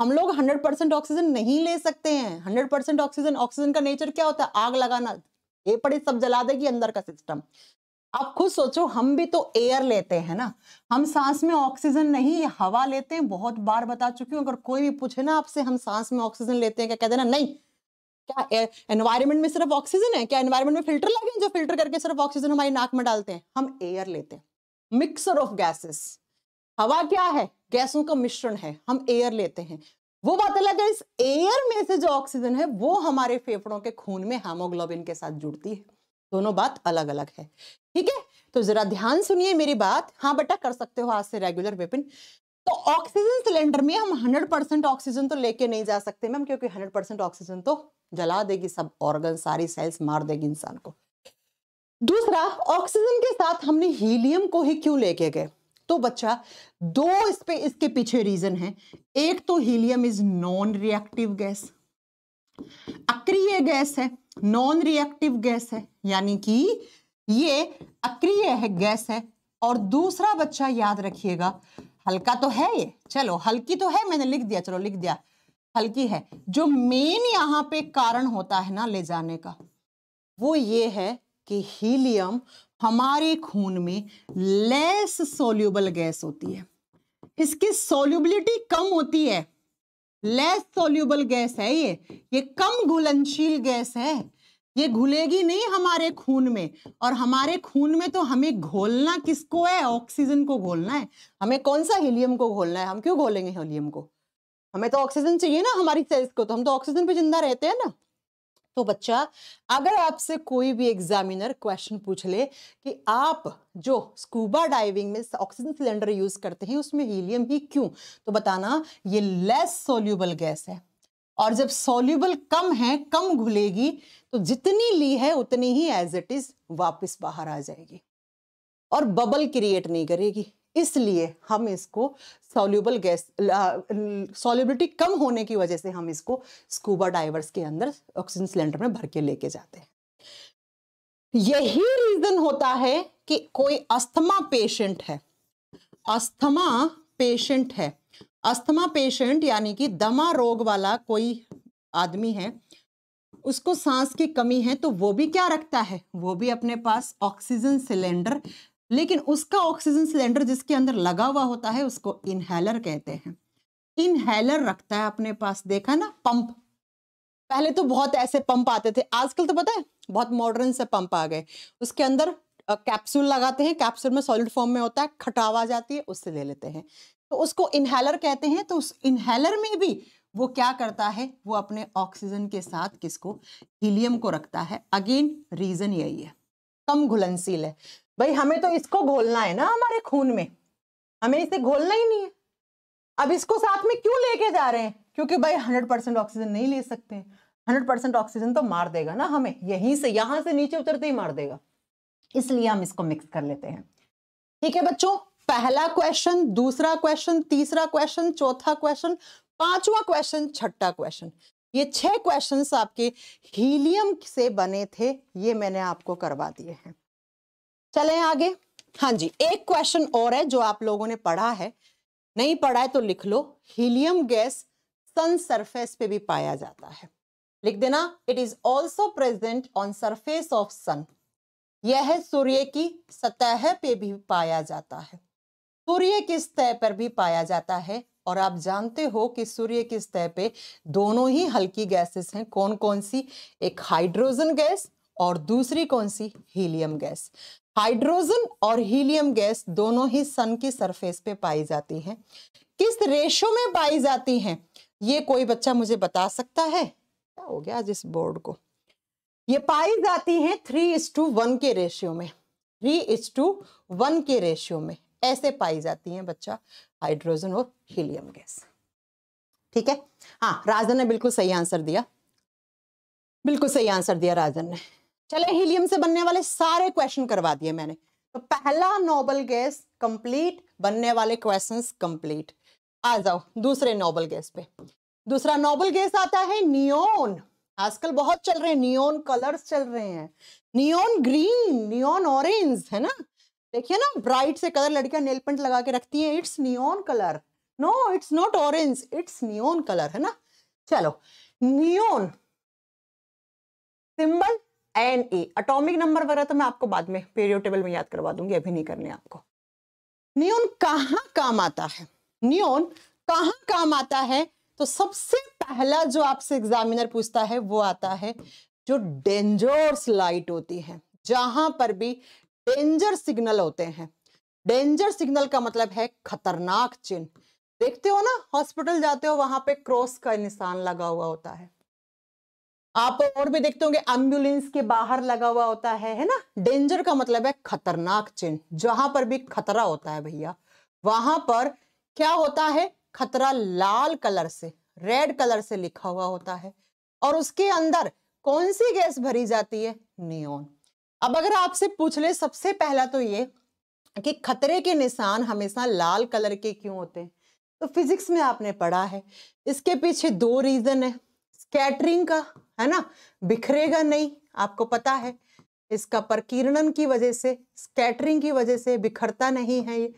हम लोग हंड्रेड परसेंट ऑक्सीजन नहीं ले सकते हैं हंड्रेड परसेंट ऑक्सीजन ऑक्सीजन का नेचर क्या होता है आग लगाना ये पड़े सब जला देगी अंदर का सिस्टम आप खुद सोचो हम भी तो एयर लेते हैं ना हम सांस में ऑक्सीजन नहीं हवा लेते हैं बहुत बार बता चुकी हूँ अगर कोई भी पूछे ना आपसे हम सांस में ऑक्सीजन लेते हैं क्या कहते हैं नहीं क्या एनवायरमेंट में सिर्फ ऑक्सीजन है क्या एनवायरमेंट में फिल्टर लगे हैं जो फिल्टर करके सिर्फ ऑक्सीजन हमारी नाक में डालते हैं हम एयर लेते हैं मिक्सर ऑफ गैसेस हवा क्या है गैसों का मिश्रण है हम एयर लेते हैं वो बात अलग है इस एयर में से जो ऑक्सीजन है वो हमारे फेफड़ों के खून में हेमोग्लोबिन के साथ जुड़ती है दोनों बात अलग अलग है ठीक है तो जरा ध्यान सुनिए मेरी बात हाँ बेटा कर सकते हो आज से रेगुलर वेपन तो ऑक्सीजन सिलेंडर में हम 100 परसेंट ऑक्सीजन तो लेके नहीं जा सकते मैम क्योंकि 100 परसेंट ऑक्सीजन तो जला देगी सब ऑर्गन सारी सेल्स मार देगी इंसान को दूसरा ऑक्सीजन के साथ हमने हीलियम को ही क्यों लेके गए तो बच्चा दो इस पे इसके पीछे रीजन है एक तो helium is non reactive gas अक्रिय गैस है नॉन रिएक्टिव गैस है यानी कि ये अक्रिय गैस है और दूसरा बच्चा याद रखिएगा हल्का तो है ये चलो हल्की तो है मैंने लिख दिया चलो लिख दिया हल्की है जो मेन यहाँ पे कारण होता है ना ले जाने का वो ये है कि हीलियम हमारे खून में लेस सोल्यूबल गैस होती है इसकी सोल्यूबिलिटी कम होती है लेस सोल्यूबल गैस है ये ये कम घुलनशील गैस है ये घुलेगी नहीं हमारे खून में और हमारे खून में तो हमें घोलना किसको है ऑक्सीजन को घोलना है हमें कौन सा हीलियम को घोलना है हम क्यों घोलेंगे हीलियम को हमें तो ऑक्सीजन चाहिए ना हमारी सेल्स को तो हम तो ऑक्सीजन पे जिंदा रहते हैं ना तो बच्चा अगर आपसे कोई भी एग्जामिनर क्वेश्चन पूछ ले कि आप जो स्कूबा डाइविंग में ऑक्सीजन सिलेंडर यूज करते हैं उसमें हीलियम ही क्यों तो बताना ये लेस सोल्यूबल गैस है और जब सोल्यूबल कम है कम घुलेगी तो जितनी ली है उतनी ही एज इट इज वापस बाहर आ जाएगी और बबल क्रिएट नहीं करेगी इसलिए हम इसको सोल्यूबल गैस सोल्यूबिलिटी कम होने की वजह से हम इसको स्कूबा डाइवर्स के अंदर ऑक्सीजन सिलेंडर में भर के लेके जाते हैं यही रीजन होता है कि कोई अस्थमा पेशेंट है अस्थमा पेशेंट है अस्थमा पेशेंट यानी कि दमा रोग वाला कोई आदमी है उसको सांस की कमी है तो वो भी क्या रखता है वो भी अपने पास ऑक्सीजन सिलेंडर लेकिन उसका ऑक्सीजन सिलेंडर जिसके अंदर लगा हुआ होता है उसको इनहेलर कहते हैं इनहेलर रखता है अपने पास देखा ना पंप पहले तो बहुत ऐसे पंप आते थे आजकल तो पता है बहुत मॉडर्न से पंप आ गए उसके अंदर कैप्सूल लगाते हैं कैप्सूल में सॉलिड फॉर्म में होता है खटावा जाती है उससे ले लेते हैं तो उसको इनहेलर कहते हैं तो उस इनहेलर में भी वो क्या करता है वो अपने ऑक्सीजन के साथ किसको हीलियम को रखता है अगेन रीजन यही है कम घुलनशील है भाई हमें तो इसको घोलना है ना हमारे खून में हमें इसे घोलना ही नहीं है अब इसको साथ में क्यों लेके जा रहे हैं क्योंकि भाई हंड्रेड परसेंट ऑक्सीजन नहीं ले सकते हंड्रेड परसेंट ऑक्सीजन तो मार देगा ना हमें यहीं से यहां से नीचे उतरते ही मार देगा इसलिए हम इसको मिक्स कर लेते हैं ठीक है बच्चों पहला क्वेश्चन दूसरा क्वेश्चन तीसरा क्वेश्चन चौथा क्वेश्चन पांचवा क्वेश्चन छठा क्वेश्चन ये छह क्वेश्चंस आपके हीलियम से बने थे ये मैंने आपको करवा दिए हैं चले आगे हाँ जी एक क्वेश्चन और है जो आप लोगों ने पढ़ा है नहीं पढ़ा है तो लिख लो हीलियम गैस सन सरफेस पे भी पाया जाता है लिख देना it is also present on surface of sun यह सूर्य की सतह पे भी पाया जाता है सूर्य किस तय पर भी पाया जाता है और आप जानते हो कि सूर्य किस तय पे दोनों ही हल्की गैसेस हैं कौन कौन सी एक हाइड्रोजन गैस और दूसरी कौन सी हीलियम गैस हाइड्रोजन और हीलियम गैस दोनों ही सन की सरफेस पे पाई जाती हैं किस रेशो में पाई जाती हैं ये कोई बच्चा मुझे बता सकता है क्या हो गया आज इस बोर्ड को ये पाई जाती हैं थ्री इज टू वन के रेशियो में थ्री इज टू वन के रेशियो में ऐसे पाई जाती हैं बच्चा हाइड्रोजन और हीलियम गैस ठीक है हाँ राजन ने बिल्कुल सही आंसर दिया बिल्कुल सही आंसर दिया राजन ने चले हीलियम से बनने वाले सारे क्वेश्चन करवा दिए मैंने तो पहला नोबल गैस कंप्लीट बनने वाले क्वेश्चंस कंप्लीट आ जाओ दूसरे नोबल गैस पे दूसरा नोबल गैस आता है नियोन आजकल बहुत चल रहे हैं नियोन कलर्स चल रहे हैं नियोन ग्रीन नियोन ऑरेंज है ना देखिए ना ब्राइट से कलर लड़कियां नेल पेंट लगा के रखती हैं it's neon colour no it's not orange it's neon colour है ना चलो neon symbol N E atomic number वगैरह तो मैं आपको बाद में पीरियड टेबल में याद करवा दूंगी अभी नहीं करने आपको नियोन कहाँ काम आता है नियोन कहाँ काम आता है तो सबसे पहला जो आपसे एग्जामिनर पूछता है वो आता है जो डेंजोर्स लाइट होती है जहां पर भी डेंजर सिग्नल होते हैं डेंजर सिग्नल का मतलब है खतरनाक चिन्ह देखते हो ना हॉस्पिटल जाते हो वहां पे क्रॉस का निशान लगा हुआ होता है आप और भी देखते होंगे एम्बुलेंस के बाहर लगा हुआ होता है है ना डेंजर का मतलब है खतरनाक चिन्ह जहां पर भी खतरा होता है भैया वहां पर क्या होता है खतरा लाल कलर से रेड कलर से लिखा हुआ होता है और उसके अंदर कौन सी गैस भरी जाती है नियोन अब अगर आपसे पूछ ले सबसे पहला तो ये कि खतरे के निशान हमेशा लाल कलर के क्यों होते हैं तो फिजिक्स में आपने पढ़ा है इसके पीछे दो रीजन है स्कैटरिंग का है ना बिखरेगा नहीं आपको पता है इसका प्रकीर्णन की वजह से स्कैटरिंग की वजह से बिखरता नहीं है ये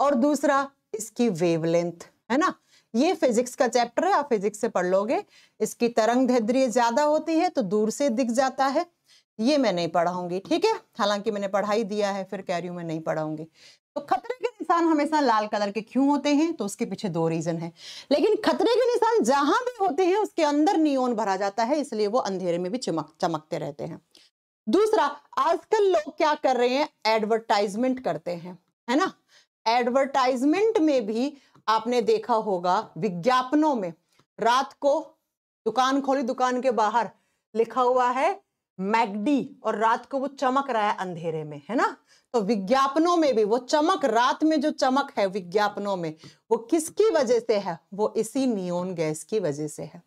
और दूसरा इसकी वेवलेंथ है ना ये फिजिक्स का चैप्टर है आप फिजिक्स से पढ़ लोगे इसकी तरंग धैद्रीय ज्यादा होती है तो दूर से दिख जाता है ये मैं नहीं पढ़ाऊंगी ठीक है हालांकि मैंने पढ़ाई दिया है फिर कह रही हूँ मैं नहीं पढ़ाऊंगी तो खतरे के निशान हमेशा लाल कलर के क्यों होते हैं तो उसके पीछे दो रीजन है लेकिन खतरे के निशान जहां भी होते हैं उसके अंदर नियोन भरा जाता है इसलिए वो अंधेरे में भी चमक चमकते रहते हैं दूसरा आजकल लोग क्या कर रहे हैं एडवर्टाइजमेंट करते हैं है ना एडवर्टाइजमेंट में भी आपने देखा होगा विज्ञापनों में रात को दुकान खोली दुकान के बाहर लिखा हुआ है मैगडी और रात को वो चमक रहा है अंधेरे में है ना तो विज्ञापनों में भी वो चमक रात में जो चमक है विज्ञापनों में वो किसकी वजह से है वो इसी नियोन गैस की वजह से है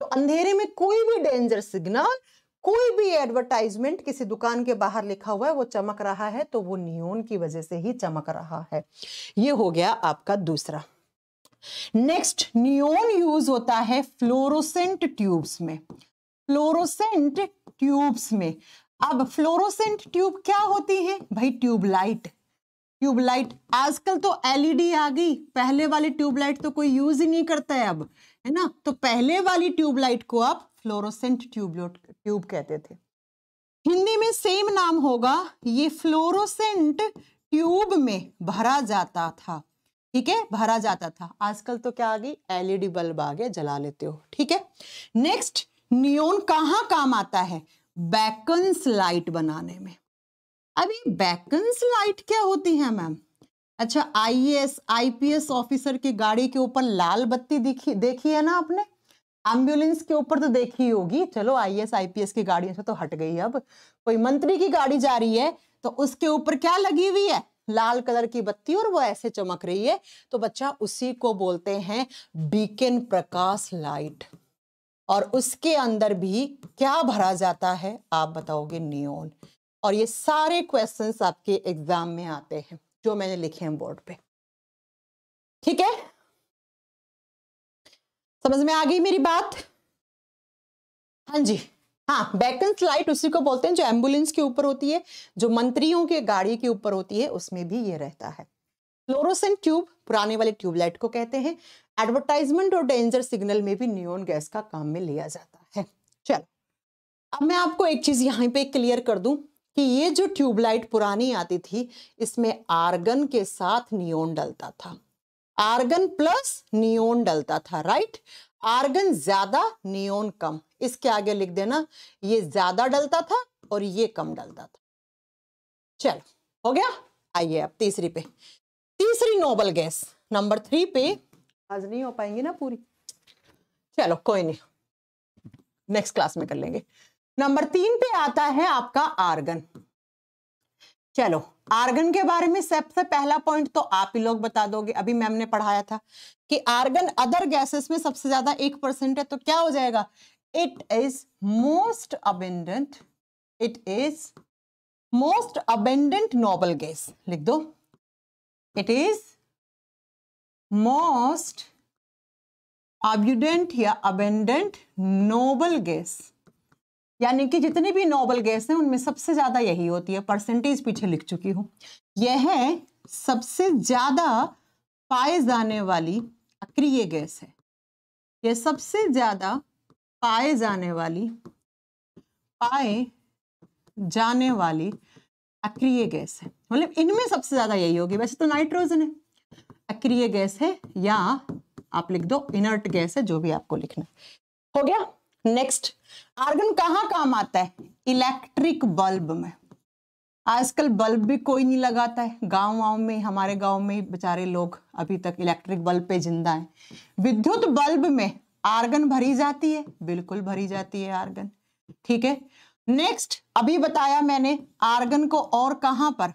तो अंधेरे में कोई भी डेंजर सिग्नल कोई भी एडवर्टाइजमेंट किसी दुकान के बाहर लिखा हुआ है वो चमक रहा है तो वो नियोन की वजह से ही चमक रहा है ये हो गया आपका दूसरा नेक्स्ट नियोन यूज होता है फ्लोरोसेंट ट्यूब्स में फ्लोरोसेंट ट्यूब्स में अब फ्लोरोसेंट ट्यूब क्या होती है भाई ट्यूबलाइट ट्यूबलाइट आजकल तो एलईडी e आ गई पहले वाली ट्यूबलाइट तो कोई यूज ही नहीं करता है अब है ना तो पहले वाली ट्यूबलाइट को आप फ्लोरोसेंट ट्यूबलोट ट्यूब कहते थे हिंदी में सेम नाम होगा ये फ्लोरोसेंट ट्यूब में भरा जाता था ठीक है भरा जाता था आजकल तो क्या आ गई एलईडी e बल्ब आ गया जला लेते हो ठीक है नेक्स्ट नियोन कहाँ काम आता है बैकन्स लाइट बनाने में अभी बैकन्स लाइट क्या होती है मैम अच्छा आईएएस आईपीएस ऑफिसर की गाड़ी के ऊपर लाल बत्ती दिखी देखी है ना आपने एम्बुलेंस के ऊपर तो देखी होगी चलो आईएएस आईपीएस की गाड़ी से तो हट गई अब कोई मंत्री की गाड़ी जा रही है तो उसके ऊपर क्या लगी हुई है लाल कलर की बत्ती और वो ऐसे चमक रही है तो बच्चा उसी को बोलते हैं बीकन प्रकाश लाइट और उसके अंदर भी क्या भरा जाता है आप बताओगे नियोन और ये सारे क्वेश्चंस आपके एग्जाम में आते हैं जो मैंने लिखे हैं बोर्ड पे ठीक है समझ में आ गई मेरी बात हाँ जी हाँ बैकन लाइट उसी को बोलते हैं जो एम्बुलेंस के ऊपर होती है जो मंत्रियों के गाड़ी के ऊपर होती है उसमें भी ये रहता है फ्लोरोसेंट ट्यूब पुराने वाले ट्यूबलाइट को कहते हैं एडवर्टाइजमेंट और डेंजर सिग्नल में भी न्यून गैस का काम में लिया जाता है चलो अब मैं आपको एक चीज यहाँ पे क्लियर कर दू कि ये जो ट्यूबलाइट पुरानी आती थी इसमें आर्गन के साथ नियोन डलता था आर्गन प्लस नियोन डलता था राइट आर्गन ज्यादा नियोन कम इसके आगे लिख देना ये ज्यादा डलता था और ये कम डलता था चलो हो गया आइए अब तीसरी पे तीसरी नोबल गैस नंबर थ्री पे आज नहीं हो पाएंगी ना पूरी चलो कोई नहीं नेक्स्ट क्लास में कर लेंगे नंबर तीन पे आता है आपका आर्गन चलो आर्गन के बारे में सबसे पहला पॉइंट तो आप ही लोग बता दोगे अभी मैम ने पढ़ाया था कि आर्गन अदर गैसेस में सबसे ज्यादा एक परसेंट है तो क्या हो जाएगा it is most abundant it is most abundant noble gas लिख दो it is most अब्यूडेंट या अबेंडेंट नोबल गैस यानी कि जितने भी नोबल गैस हैं उनमें सबसे ज़्यादा यही होती है परसेंटेज पीछे लिख चुकी हूँ यह सबसे ज़्यादा पाए जाने वाली अक्रिय गैस है यह सबसे ज़्यादा पाए जाने वाली पाए जाने वाली अक्रिय गैस है मतलब इनमें सबसे ज्यादा यही होगी वैसे तो नाइट्रोजन है अक्रिय गैस है या आप लिख दो इनर्ट गैस है जो भी आपको लिखना हो गया नेक्स्ट आर्गन कहाँ काम आता है इलेक्ट्रिक बल्ब में आजकल बल्ब भी कोई नहीं लगाता है गांव वाँव में हमारे गांव में बेचारे लोग अभी तक इलेक्ट्रिक बल्ब पे जिंदा हैं विद्युत बल्ब में आर्गन भरी जाती है बिल्कुल भरी जाती है आर्गन ठीक है नेक्स्ट अभी बताया मैंने आर्गन को और कहां पर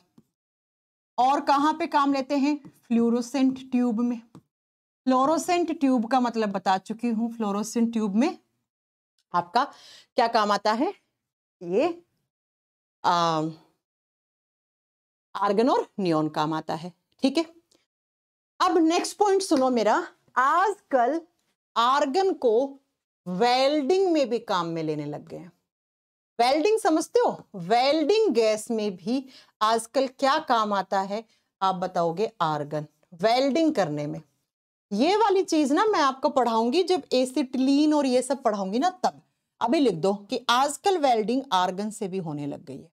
और कहां पे काम लेते हैं फ्लोरोसेंट ट्यूब में फ्लोरोसेंट ट्यूब का मतलब बता चुकी हूं फ्लोरोसेंट ट्यूब में आपका क्या काम आता है ये आ, आर्गन और नियोन काम आता है ठीक है अब नेक्स्ट पॉइंट सुनो मेरा आजकल आर्गन को वेल्डिंग में भी काम में लेने लग गए हैं वेल्डिंग समझते हो वेल्डिंग गैस में भी आजकल क्या काम आता है आप बताओगे आर्गन वेल्डिंग करने में ये वाली चीज ना मैं आपको पढ़ाऊंगी जब एसिटिलीन और ये सब पढ़ाऊंगी ना तब अभी लिख दो कि आजकल वेल्डिंग आर्गन से भी होने लग गई है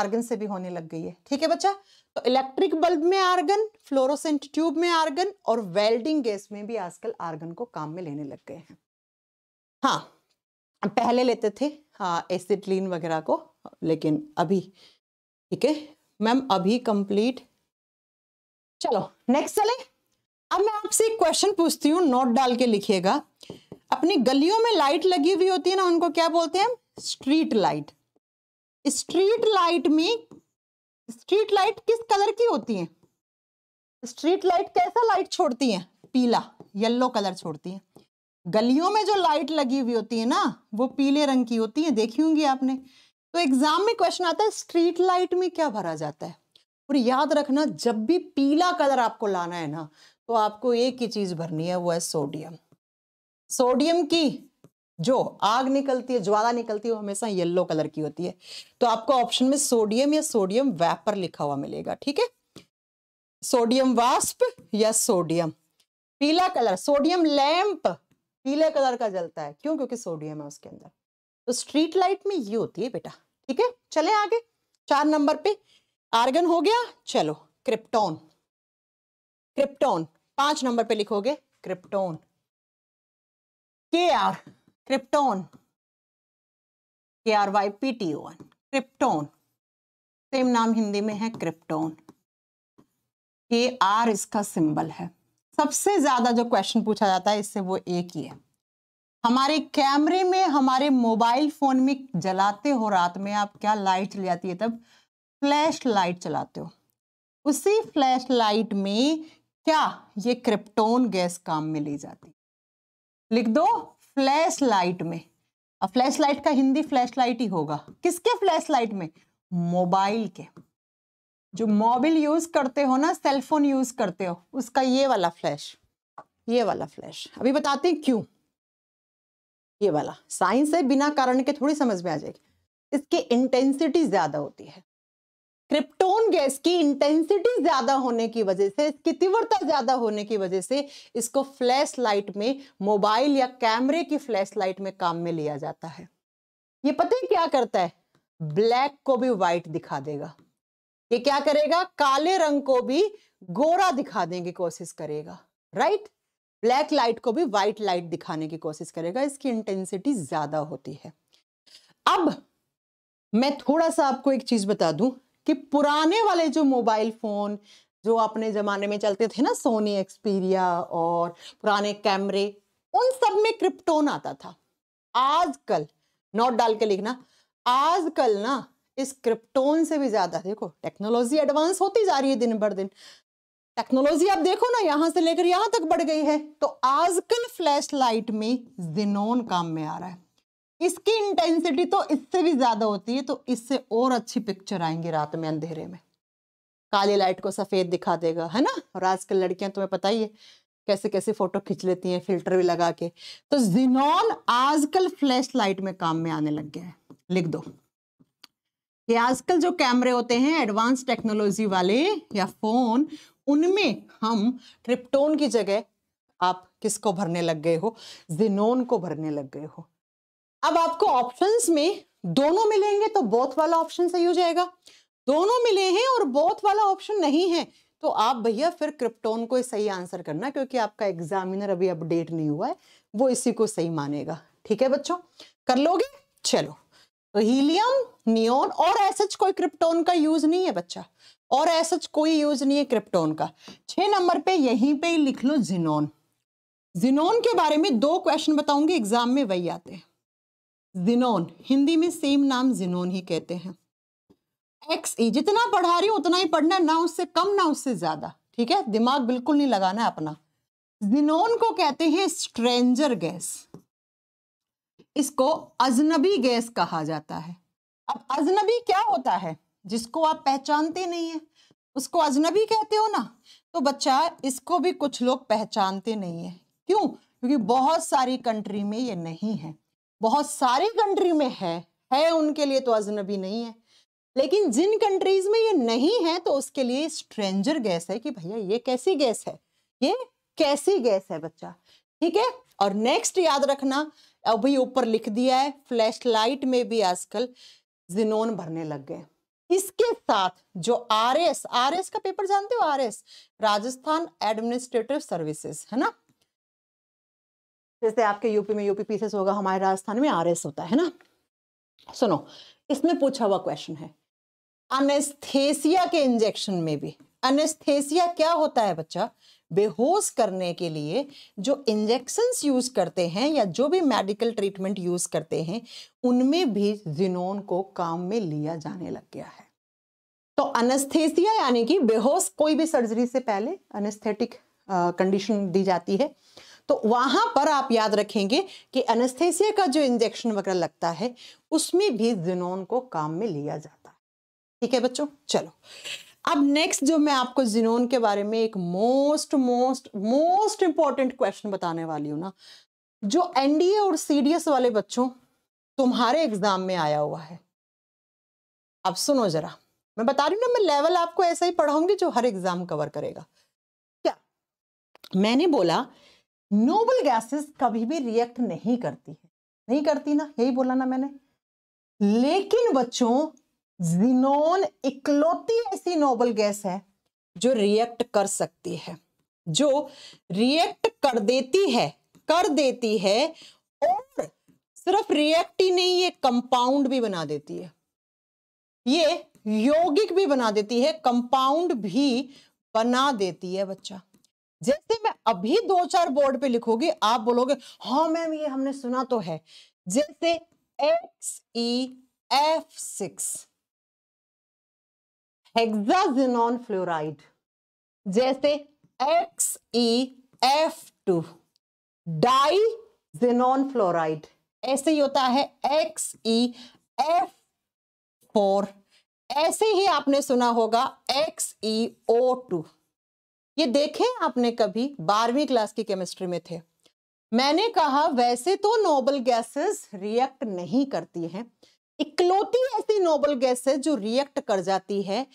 आर्गन से भी होने लग गई है ठीक है बच्चा तो इलेक्ट्रिक बल्ब में आर्गन फ्लोरोसेंट ट्यूब में आर्गन और वेल्डिंग गैस में भी आजकल आर्गन को काम में लेने लग गए हैं हाँ पहले लेते थे हाँ एसिटलिन वगैरह को लेकिन अभी ठीक है मैम अभी कंप्लीट चलो नेक्स्ट चले अब मैं आपसे एक क्वेश्चन पूछती हूँ नोट डाल के लिखिएगा अपनी गलियों में लाइट लगी हुई होती है ना उनको क्या बोलते हैं स्ट्रीट लाइट स्ट्रीट लाइट में स्ट्रीट लाइट किस कलर की होती है स्ट्रीट लाइट कैसा लाइट छोड़ती है पीला येलो कलर छोड़ती है गलियों में जो लाइट लगी हुई होती है ना वो पीले रंग की होती है देखी होंगी आपने तो एग्जाम में क्वेश्चन आता है स्ट्रीट लाइट में क्या भरा जाता है और याद रखना जब भी पीला कलर आपको लाना है ना तो आपको एक ही चीज भरनी है वो है सोडियम सोडियम की जो आग निकलती है ज्वाला निकलती है वो हमेशा येलो कलर की होती है तो आपको ऑप्शन में सोडियम या सोडियम वेपर लिखा हुआ मिलेगा ठीक है सोडियम वास्प या सोडियम पीला कलर सोडियम लैंप पीले कलर का जलता है क्यों क्योंकि सोडियम है उसके अंदर तो स्ट्रीट लाइट में ये होती है बेटा ठीक है चले आगे चार नंबर पे आर्गन हो गया चलो क्रिप्टोन क्रिप्टोन पांच नंबर पे लिखोगे krypton K R krypton K R Y P T O N krypton same नाम हिंदी में है क्रिप्टोन के आर इसका सिंबल है सबसे ज़्यादा जो क्वेश्चन पूछा जाता है इससे वो एक ही है हमारे कैमरे में हमारे मोबाइल फ़ोन में जलाते हो रात में आप क्या लाइट चली जाती है तब फ्लैश लाइट चलाते हो उसी फ्लैश लाइट में क्या ये क्रिप्टोन गैस काम में ली जाती लिख दो फ्लैश लाइट में अब फ्लैश लाइट का हिंदी फ्लैश लाइट ही होगा किसके फ्लैश लाइट में मोबाइल के जो मोबिल यूज करते हो ना सेलफोन यूज करते हो उसका ये वाला फ्लैश ये वाला फ्लैश अभी बताते हैं क्यों ये वाला साइंस है बिना कारण के थोड़ी समझ में आ जाएगी इसकी इंटेंसिटी ज्यादा होती है क्रिप्टोन गैस की इंटेंसिटी ज्यादा होने की वजह से इसकी तीव्रता ज्यादा होने की वजह से इसको फ्लैश लाइट में मोबाइल या कैमरे की फ्लैश लाइट में काम में लिया जाता है ये पता है क्या करता है ब्लैक को भी व्हाइट दिखा देगा ये क्या करेगा काले रंग को भी गोरा दिखा देने की कोशिश करेगा राइट ब्लैक लाइट को भी व्हाइट लाइट दिखाने की कोशिश करेगा इसकी इंटेंसिटी ज्यादा होती है अब मैं थोड़ा सा आपको एक चीज बता दूं कि पुराने वाले जो मोबाइल फोन जो अपने जमाने में चलते थे ना सोनी एक्सपीरिया और पुराने कैमरे उन सब में क्रिप्टोन आता था आजकल नोट डाल के लिखना आजकल ना इस क्रिप्टोन से भी ज़्यादा देखो टेक्नोलॉजी एडवांस होती जा रही है दिन भर दिन टेक्नोलॉजी आप देखो ना यहां से लेकर यहां तक बढ़ गई है तो आजकल फ्लैश लाइट में जिनोन काम में आ रहा है इसकी इंटेंसिटी तो इससे भी ज़्यादा होती है तो इससे और अच्छी पिक्चर आएंगी रात में अंधेरे में काली लाइट को सफ़ेद दिखा देगा है ना और आजकल लड़कियां तुम्हें पता ही है कैसे कैसे फ़ोटो खींच लेती हैं फिल्टर भी लगा के तो जिनोन आजकल फ्लैश लाइट में काम में आने लग गया है लिख दो ये आजकल जो कैमरे होते हैं एडवांस टेक्नोलॉजी वाले या फोन उनमें हम ट्रिप्टोन की जगह आप किसको भरने लग गए हो जिनोन को भरने लग गए हो अब आपको ऑप्शंस में दोनों मिलेंगे तो बोथ वाला ऑप्शन सही हो जाएगा दोनों मिले हैं और बोथ वाला ऑप्शन नहीं है तो आप भैया फिर क्रिप्टोन को सही आंसर करना क्योंकि आपका एग्जामिनर अभी अपडेट नहीं हुआ है वो इसी को सही मानेगा ठीक है बच्चों कर लोगे चलो तो हीलियम नियोन और एसएच कोई क्रिप्टोन का यूज नहीं है बच्चा और एसएच कोई यूज नहीं है क्रिप्टोन का छह नंबर पे यहीं पे ही लिख लो जिनोन जिनोन के बारे में दो क्वेश्चन बताऊंगी एग्जाम में वही आते हैं जिनोन हिंदी में सेम नाम जिनोन ही कहते हैं एक्स ई e, जितना पढ़ा रही हूँ उतना ही पढ़ना है ना उससे कम ना उससे ज्यादा ठीक है दिमाग बिल्कुल नहीं लगाना है अपना जिनोन को कहते हैं स्ट्रेंजर गैस इसको अजनबी गैस कहा जाता है अब अजनबी क्या होता है जिसको आप पहचानते नहीं है उसको अजनबी कहते हो ना तो बच्चा इसको भी कुछ लोग पहचानते नहीं है क्यों क्योंकि बहुत सारी कंट्री में ये नहीं है बहुत सारी कंट्री में है है उनके लिए तो अजनबी नहीं है लेकिन जिन कंट्रीज में ये नहीं है तो उसके लिए स्ट्रेंजर गैस है कि भैया ये कैसी गैस है ये कैसी गैस है बच्चा ठीक है और नेक्स्ट याद रखना अभी ऊपर लिख दिया है फ्लैशलाइट में भी आजकल जिनोन भरने लग गए इसके साथ जो आर एस आर एस का पेपर जानते हो R S Rajasthan administrative services है ना जैसे आपके यूपी में यूपी पीसीएस होगा हमारे राजस्थान में आर एस होता है ना सुनो इसमें पूछा हुआ क्वेश्चन है अनेस्थेसिया के इंजेक्शन में भी अनेस्थेसिया क्या होता है बच्चा बेहोश करने के लिए जो इंजेक्शंस यूज़ करते हैं या जो भी मेडिकल ट्रीटमेंट यूज़ करते हैं उनमें भी जिनोन को काम में लिया जाने लग गया है तो अनस्थेसिया यानी कि बेहोश कोई भी सर्जरी से पहले अनस्थेटिक कंडीशन दी जाती है तो वहां पर आप याद रखेंगे कि अनस्थेसिया का जो इंजेक्शन वगैरह लगता है उसमें भी जिनोन को काम में लिया जाता है ठीक है बच्चों चलो अब नेक्स्ट जो मैं आपको जिनोन के बारे में एक most most most important question बताने वाली हूं ना जो एनडीए और सीडीएस वाले बच्चों तुम्हारे एग्जाम में आया हुआ है अब सुनो जरा मैं बता रही हूं ना मैं लेवल आपको ऐसा ही पढ़ाऊंगी जो हर एग्जाम कवर करेगा क्या मैंने बोला नोबल गैसेस कभी भी रिएक्ट नहीं करती है नहीं करती ना यही बोला ना मैंने लेकिन बच्चों जीनोन इकलौती ऐसी नोबल गैस है जो रिएक्ट कर सकती है जो रिएक्ट कर देती है कर देती है और सिर्फ रिएक्ट ही नहीं ये कंपाउंड भी बना देती है ये यौगिक भी बना देती है कंपाउंड भी बना देती है बच्चा जैसे मैं अभी दो चार बोर्ड पे लिखोगी आप बोलोगे हाँ मैम ये हमने सुना तो है जैसे X E F six hexa xenon fluoride जैसे X E F two di xenon fluoride ऐसे ही होता है एक्स ई एफ फोर ऐसे ही आपने सुना होगा एक्स ई ओ टू ये देखे आपने कभी बारहवीं क्लास की केमिस्ट्री में थे मैंने कहा वैसे तो नोबल गैसेस रिएक्ट नहीं करती हैं इकलौती ऐसी नोबल गैस है जो रिएक्ट कर जाती है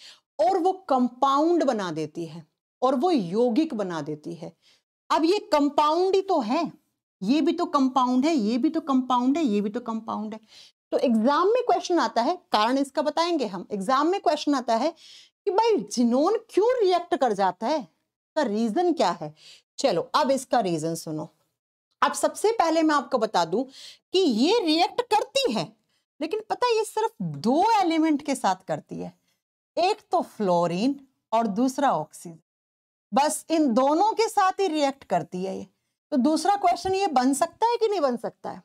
और वो कंपाउंड बना देती है और वो यौगिक बना देती है अब ये कंपाउंड ही तो है ये भी तो कंपाउंड है ये भी तो कंपाउंड है ये भी तो कंपाउंड है तो एग्जाम में क्वेश्चन आता है कारण इसका बताएंगे हम एग्जाम में क्वेश्चन आता है कि भाई जिनोन क्यों रिएक्ट कर जाता है इसका रीजन क्या है चलो अब इसका रीजन सुनो अब सबसे पहले मैं आपको बता दूं कि ये रिएक्ट करती है लेकिन पता है ये सिर्फ दो एलिमेंट के साथ करती है एक तो फ्लोरीन और दूसरा ऑक्सीजन बस इन दोनों के साथ ही रिएक्ट करती है ये तो दूसरा क्वेश्चन ये बन सकता है कि नहीं बन सकता है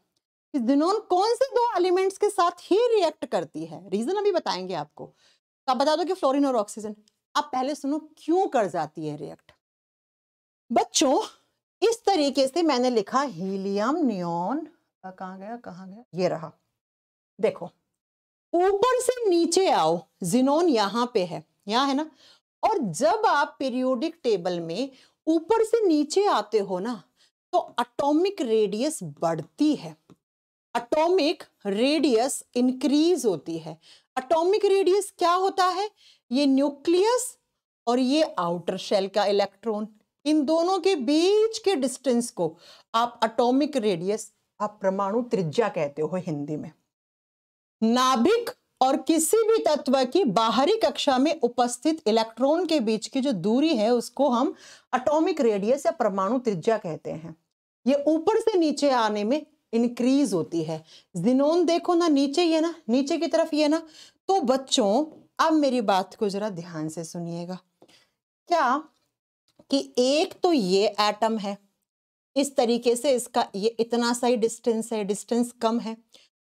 कि दिनोन कौन से दो एलिमेंट्स के साथ ही रिएक्ट करती है रीजन अभी बताएंगे आपको तो आप बता दो कि फ्लोरीन और ऑक्सीजन आप पहले सुनो क्यों कर जाती है रिएक्ट बच्चों इस तरीके से मैंने लिखा हीलियम नियोन कहा गया कहा गया ये रहा देखो ऊपर से नीचे आओ जिनोन यहां पे है यहां है ना और जब आप पीरियोडिक टेबल में ऊपर से नीचे आते हो ना तो अटोमिक रेडियस बढ़ती है अटोमिक रेडियस इंक्रीज होती है अटोमिक रेडियस क्या होता है ये न्यूक्लियस और ये आउटर शेल का इलेक्ट्रॉन इन दोनों के बीच के डिस्टेंस को आप अटोमिक रेडियस आप परमाणु त्रिज्या कहते हो हिंदी में नाभिक और किसी भी तत्व की बाहरी कक्षा में उपस्थित इलेक्ट्रॉन के बीच की जो दूरी है उसको हम अटोमिक रेडियस या परमाणु त्रिज्या कहते हैं ये ऊपर से नीचे आने में इंक्रीज होती है जिनोन देखो ना नीचे ये ना नीचे की तरफ ये ना तो बच्चों अब मेरी बात को जरा ध्यान से सुनिएगा क्या कि एक तो ये एटम है इस तरीके से इसका ये इतना सा ही डिस्टेंस है डिस्टेंस कम है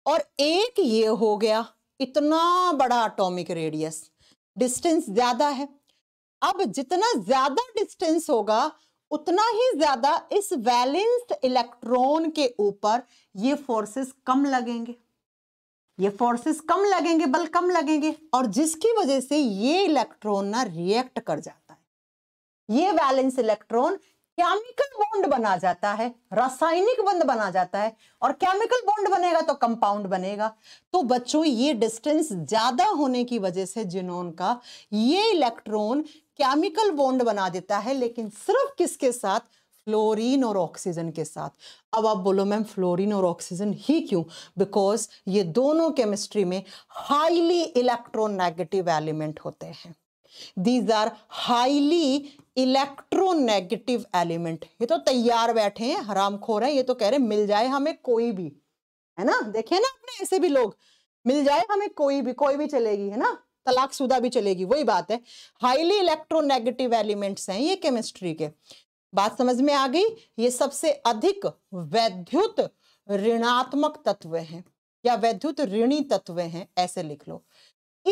और एक ये हो गया इतना बड़ा अटोमिक रेडियस डिस्टेंस ज्यादा है अब जितना ज्यादा डिस्टेंस होगा उतना ही ज्यादा इस वैलेंस्ड इलेक्ट्रॉन के ऊपर ये फोर्सेस कम लगेंगे ये फोर्सेस कम लगेंगे बल कम लगेंगे और जिसकी वजह से ये इलेक्ट्रॉन ना रिएक्ट कर जाता है ये वैलेंस इलेक्ट्रॉन केमिकल बॉन्ड बना जाता है रासायनिक बंध बना जाता है और केमिकल बॉन्ड बनेगा तो कंपाउंड बनेगा तो बच्चों ये डिस्टेंस ज्यादा होने की वजह से जिनोन का ये इलेक्ट्रॉन केमिकल बॉन्ड बना देता है लेकिन सिर्फ किसके साथ फ्लोरीन और ऑक्सीजन के साथ अब आप बोलो मैम फ्लोरीन और ऑक्सीजन ही क्यों बिकॉज ये दोनों केमिस्ट्री में हाईली इलेक्ट्रोनेगेटिव एलिमेंट होते हैं these are highly electronegative element ये तो तैयार बैठे हैं हराम खोर हैं ये तो कह रहे हैं मिल जाए हमें कोई भी है ना देखे ना अपने ऐसे भी लोग मिल जाए हमें कोई भी कोई भी चलेगी है ना तलाक शुदा भी चलेगी वही बात है हाईली इलेक्ट्रोनेगेटिव एलिमेंट्स हैं ये केमिस्ट्री के बात समझ में आ गई ये सबसे अधिक वैद्युत ऋणात्मक तत्व हैं या वैद्युत ऋणी तत्व हैं ऐसे लिख लो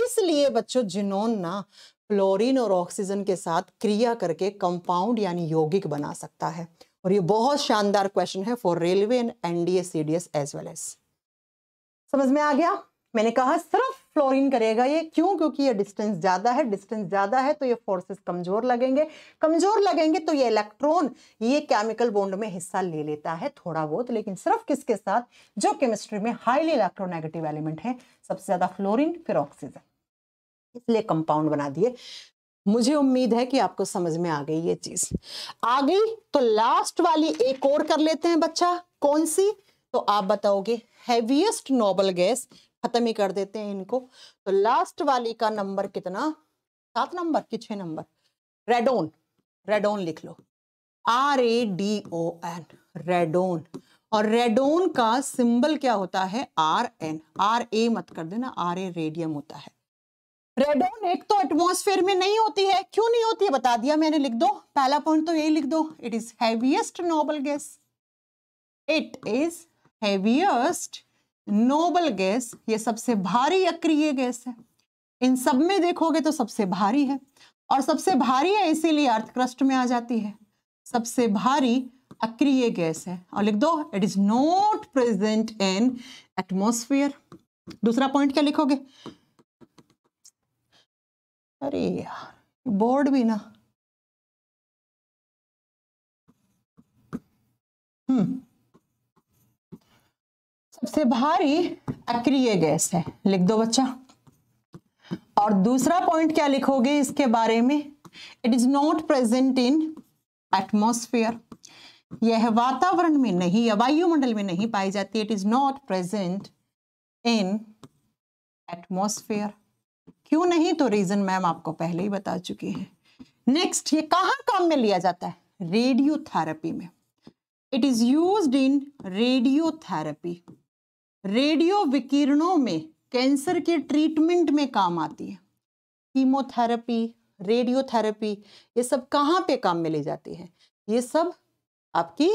इसलिए बच्चों जिनोन ना क्लोरीन और ऑक्सीजन के साथ क्रिया करके कंपाउंड यानी यौगिक बना सकता है और ये बहुत शानदार क्वेश्चन है for railway and NDA CDS as well as समझ में आ गया मैंने कहा सिर्फ फ्लोरीन करेगा ये क्यों क्योंकि ये डिस्टेंस ज्यादा है डिस्टेंस ज्यादा है तो ये फोर्सेस कमजोर लगेंगे कमजोर लगेंगे तो ये इलेक्ट्रॉन ये केमिकल बॉन्ड में हिस्सा ले लेता है थोड़ा बहुत लेकिन सिर्फ किसके साथ जो केमिस्ट्री में हाईली इलेक्ट्रोनेगेटिव एलिमेंट है सबसे ज्यादा फ्लोरिन फिर ऑक्सीजन इसलिए कंपाउंड बना दिए मुझे उम्मीद है कि आपको समझ में आ गई ये चीज आ गई तो लास्ट वाली एक और कर लेते हैं बच्चा कौन सी तो आप बताओगे हैवीएस्ट नोबल गैस खत्म ही कर देते हैं इनको तो लास्ट वाली का नंबर कितना सात नंबर कि छह नंबर रेडोन रेडोन लिख लो R A D O N radon और रेडोन का सिंबल क्या होता है आर एन आर ए मत कर देना आर ए रेडियम होता है रेडोन एक तो एटमोसफेयर में नहीं होती है क्यों नहीं होती है बता दिया मैंने लिख दो पहला पॉइंट तो यही लिख दो it is heaviest noble gas it is heaviest noble gas ये सबसे भारी अक्रिय गैस है इन सब में देखोगे तो सबसे भारी है और सबसे भारी है इसीलिए अर्थ क्रस्ट में आ जाती है सबसे भारी अक्रिय गैस है और लिख दो it is not present in atmosphere दूसरा पॉइंट क्या लिखोगे अरे यार बोर्ड भी ना हम्म सबसे भारी अक्रिय गैस है लिख दो बच्चा और दूसरा पॉइंट क्या लिखोगे इसके बारे में it is not present in atmosphere यह वातावरण में नहीं या वायुमंडल में नहीं पाई जाती it is not present in atmosphere क्यों नहीं तो रीजन मैम आपको पहले ही बता चुकी है नेक्स्ट ये कहा काम में लिया जाता है रेडियोथेरेपी में it is use in radiotherapy radio विकिरणों में कैंसर के ट्रीटमेंट में काम आती है कीमोथेरेपी रेडियोथेरेपी ये सब कहाँ पे काम में ले जाती है ये सब आपकी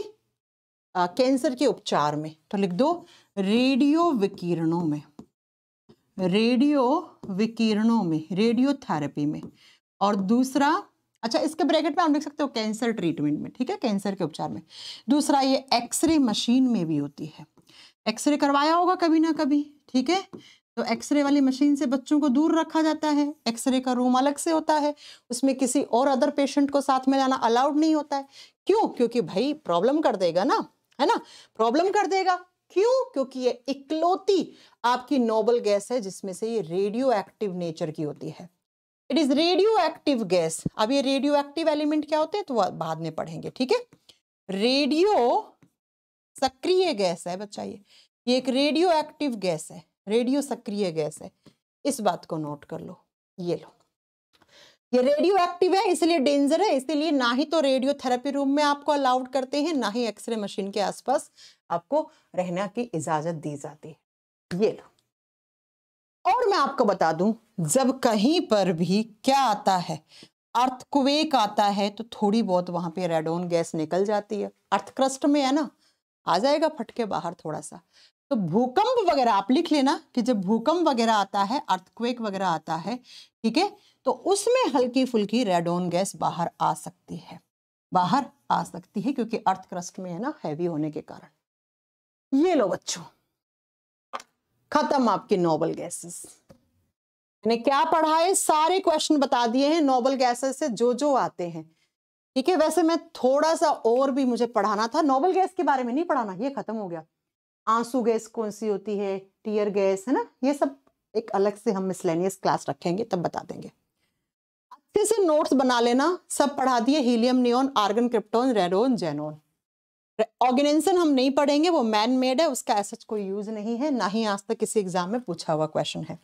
आ, कैंसर के उपचार में तो लिख दो रेडियो विकिरणों में रेडियो विकिरणों में रेडियोथेरेपी में और दूसरा अच्छा इसके ब्रैकेट में हम लिख सकते हो कैंसर ट्रीटमेंट में ठीक है कैंसर के उपचार में दूसरा ये एक्सरे मशीन में भी होती है एक्सरे करवाया होगा कभी ना कभी ठीक है तो एक्सरे वाली मशीन से बच्चों को दूर रखा जाता है एक्सरे का रूम अलग से होता है उसमें किसी और अदर पेशेंट को साथ में लाना अलाउड नहीं होता है क्यों क्योंकि भाई प्रॉब्लम कर देगा ना है ना प्रॉब्लम कर देगा क्यों क्योंकि ये इकलौती आपकी नोबल गैस है जिसमें से ये रेडियो एक्टिव नेचर की होती है it is radioactive gas अब ये रेडियो एक्टिव एलिमेंट क्या होते हैं तो बाद में पढ़ेंगे ठीक है रेडियो सक्रिय गैस है बच्चा ये ये एक रेडियो एक्टिव गैस है रेडियो सक्रिय गैस है इस बात को नोट कर लो ये लो ये रेडियो एक्टिव है इसलिए डेंजर है इसलिए ना ही तो रेडियोथेरेपी रूम में आपको अलाउड करते हैं ना ही एक्सरे मशीन के आसपास आपको रहने की इजाजत दी जाती है ये लो और मैं आपको बता दूं जब कहीं पर भी क्या आता है अर्थक्वेक आता है तो थोड़ी बहुत वहां पे रेडोन गैस निकल जाती है अर्थक्रस्ट में है ना आ जाएगा फटके बाहर थोड़ा सा तो भूकंप वगैरह आप लिख लेना कि जब भूकंप वगैरह आता है अर्थक्वेक वगैरह आता है ठीक है तो उसमें हल्की फुल्की रेडोन गैस बाहर आ सकती है बाहर आ सकती है क्योंकि अर्थ क्रस्ट में है ना हैवी होने के कारण ये लो बच्चों खत्म आपके नोबल गैसेस मैंने क्या पढ़ा है सारे क्वेश्चन बता दिए हैं नोबल गैसेस से जो जो आते हैं ठीक है वैसे मैं थोड़ा सा और भी मुझे पढ़ाना था नोबल गैस के बारे में नहीं पढ़ाना ये खत्म हो गया आंसू गैस कौन सी होती है टीयर गैस है ना ये सब एक अलग से हम मिसलेनियस क्लास रखेंगे तब बता देंगे अच्छे से नोट्स बना लेना सब पढ़ा दिए helium neon argon krypton radon xenon organisation हम नहीं पढ़ेंगे वो मैन मेड है उसका ऐसा कोई यूज नहीं है ना ही आज तक किसी एग्जाम में पूछा हुआ क्वेश्चन है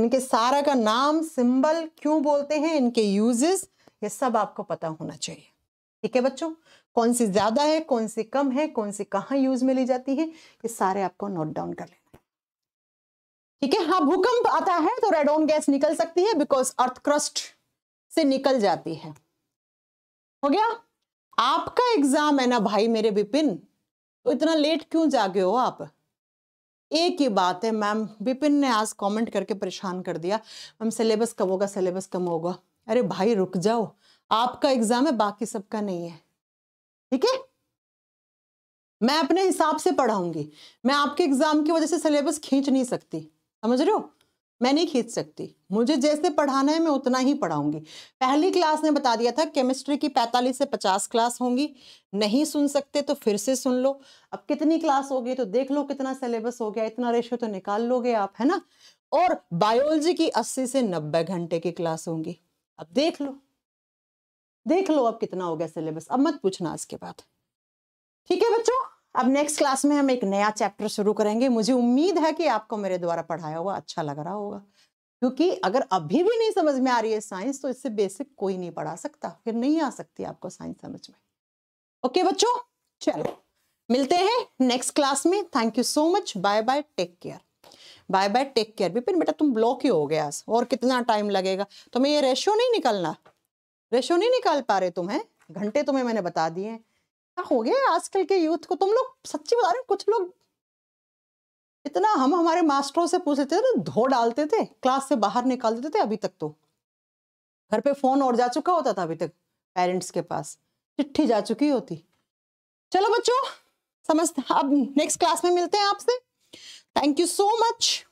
इनके सारा का नाम सिंबल क्यों बोलते हैं इनके यूजेस ये सब आपको पता होना चाहिए ठीक है बच्चों कौन सी ज़्यादा है कौन सी कम है कौन सी कहाँ यूज में ली जाती है ये सारे आपको नोट डाउन कर लेना ठीक है हाँ भूकंप आता है तो रेडोन गैस निकल सकती है बिकॉज अर्थक्रस्ट से निकल जाती है हो गया आपका एग्जाम है ना भाई मेरे विपिन तो इतना लेट क्यों जागे हो आप एक ही बात है मैम विपिन ने आज कमेंट करके परेशान कर दिया मैम सिलेबस कम होगा सिलेबस कम होगा अरे भाई रुक जाओ आपका एग्जाम है बाकी सबका नहीं है ठीक है मैं अपने हिसाब से पढ़ाऊंगी मैं आपके एग्जाम की वजह से सिलेबस खींच नहीं सकती समझ रहे हो मैं नहीं खींच सकती मुझे जैसे पढ़ाना है मैं उतना ही पढ़ाऊंगी पहली क्लास ने बता दिया था केमिस्ट्री की 45 से 50 क्लास होंगी नहीं सुन सकते तो फिर से सुन लो अब कितनी क्लास हो गई तो देख लो कितना सिलेबस हो गया इतना रेशियो तो निकाल लोगे आप है ना और बायोलॉजी की 80 से 90 घंटे की क्लास होंगी अब देख लो देख लो अब कितना हो गया सिलेबस अब मत पूछना इसके बाद ठीक है बच्चों अब नेक्स्ट क्लास में हम एक नया चैप्टर शुरू करेंगे मुझे उम्मीद है कि आपको मेरे द्वारा पढ़ाया हुआ अच्छा लग रहा होगा क्योंकि अगर अभी भी नहीं समझ में आ रही है साइंस तो इससे बेसिक कोई नहीं पढ़ा सकता फिर नहीं आ सकती आपको साइंस समझ में ओके बच्चों चलो मिलते हैं नेक्स्ट क्लास में thank you so much bye bye take care bye bye take care फिर बेटा तुम ब्लॉक ही हो गया और कितना टाइम लगेगा तुम्हें ये रेशियो नहीं निकलना रेशो नहीं निकाल पा रहे तुम्हें घंटे तुम्हें मैंने बता दिए क्या हो गया आजकल के यूथ को तुम लोग सच्ची बता रहे हो कुछ लोग इतना हम हमारे मास्टरों से पूछते थे धो डालते थे क्लास से बाहर निकाल देते थे अभी तक तो घर पे फोन और जा चुका होता था अभी तक पेरेंट्स के पास चिट्ठी जा चुकी होती चलो बच्चों समझ अब नेक्स्ट क्लास में मिलते हैं आपसे थैंक यू सो मच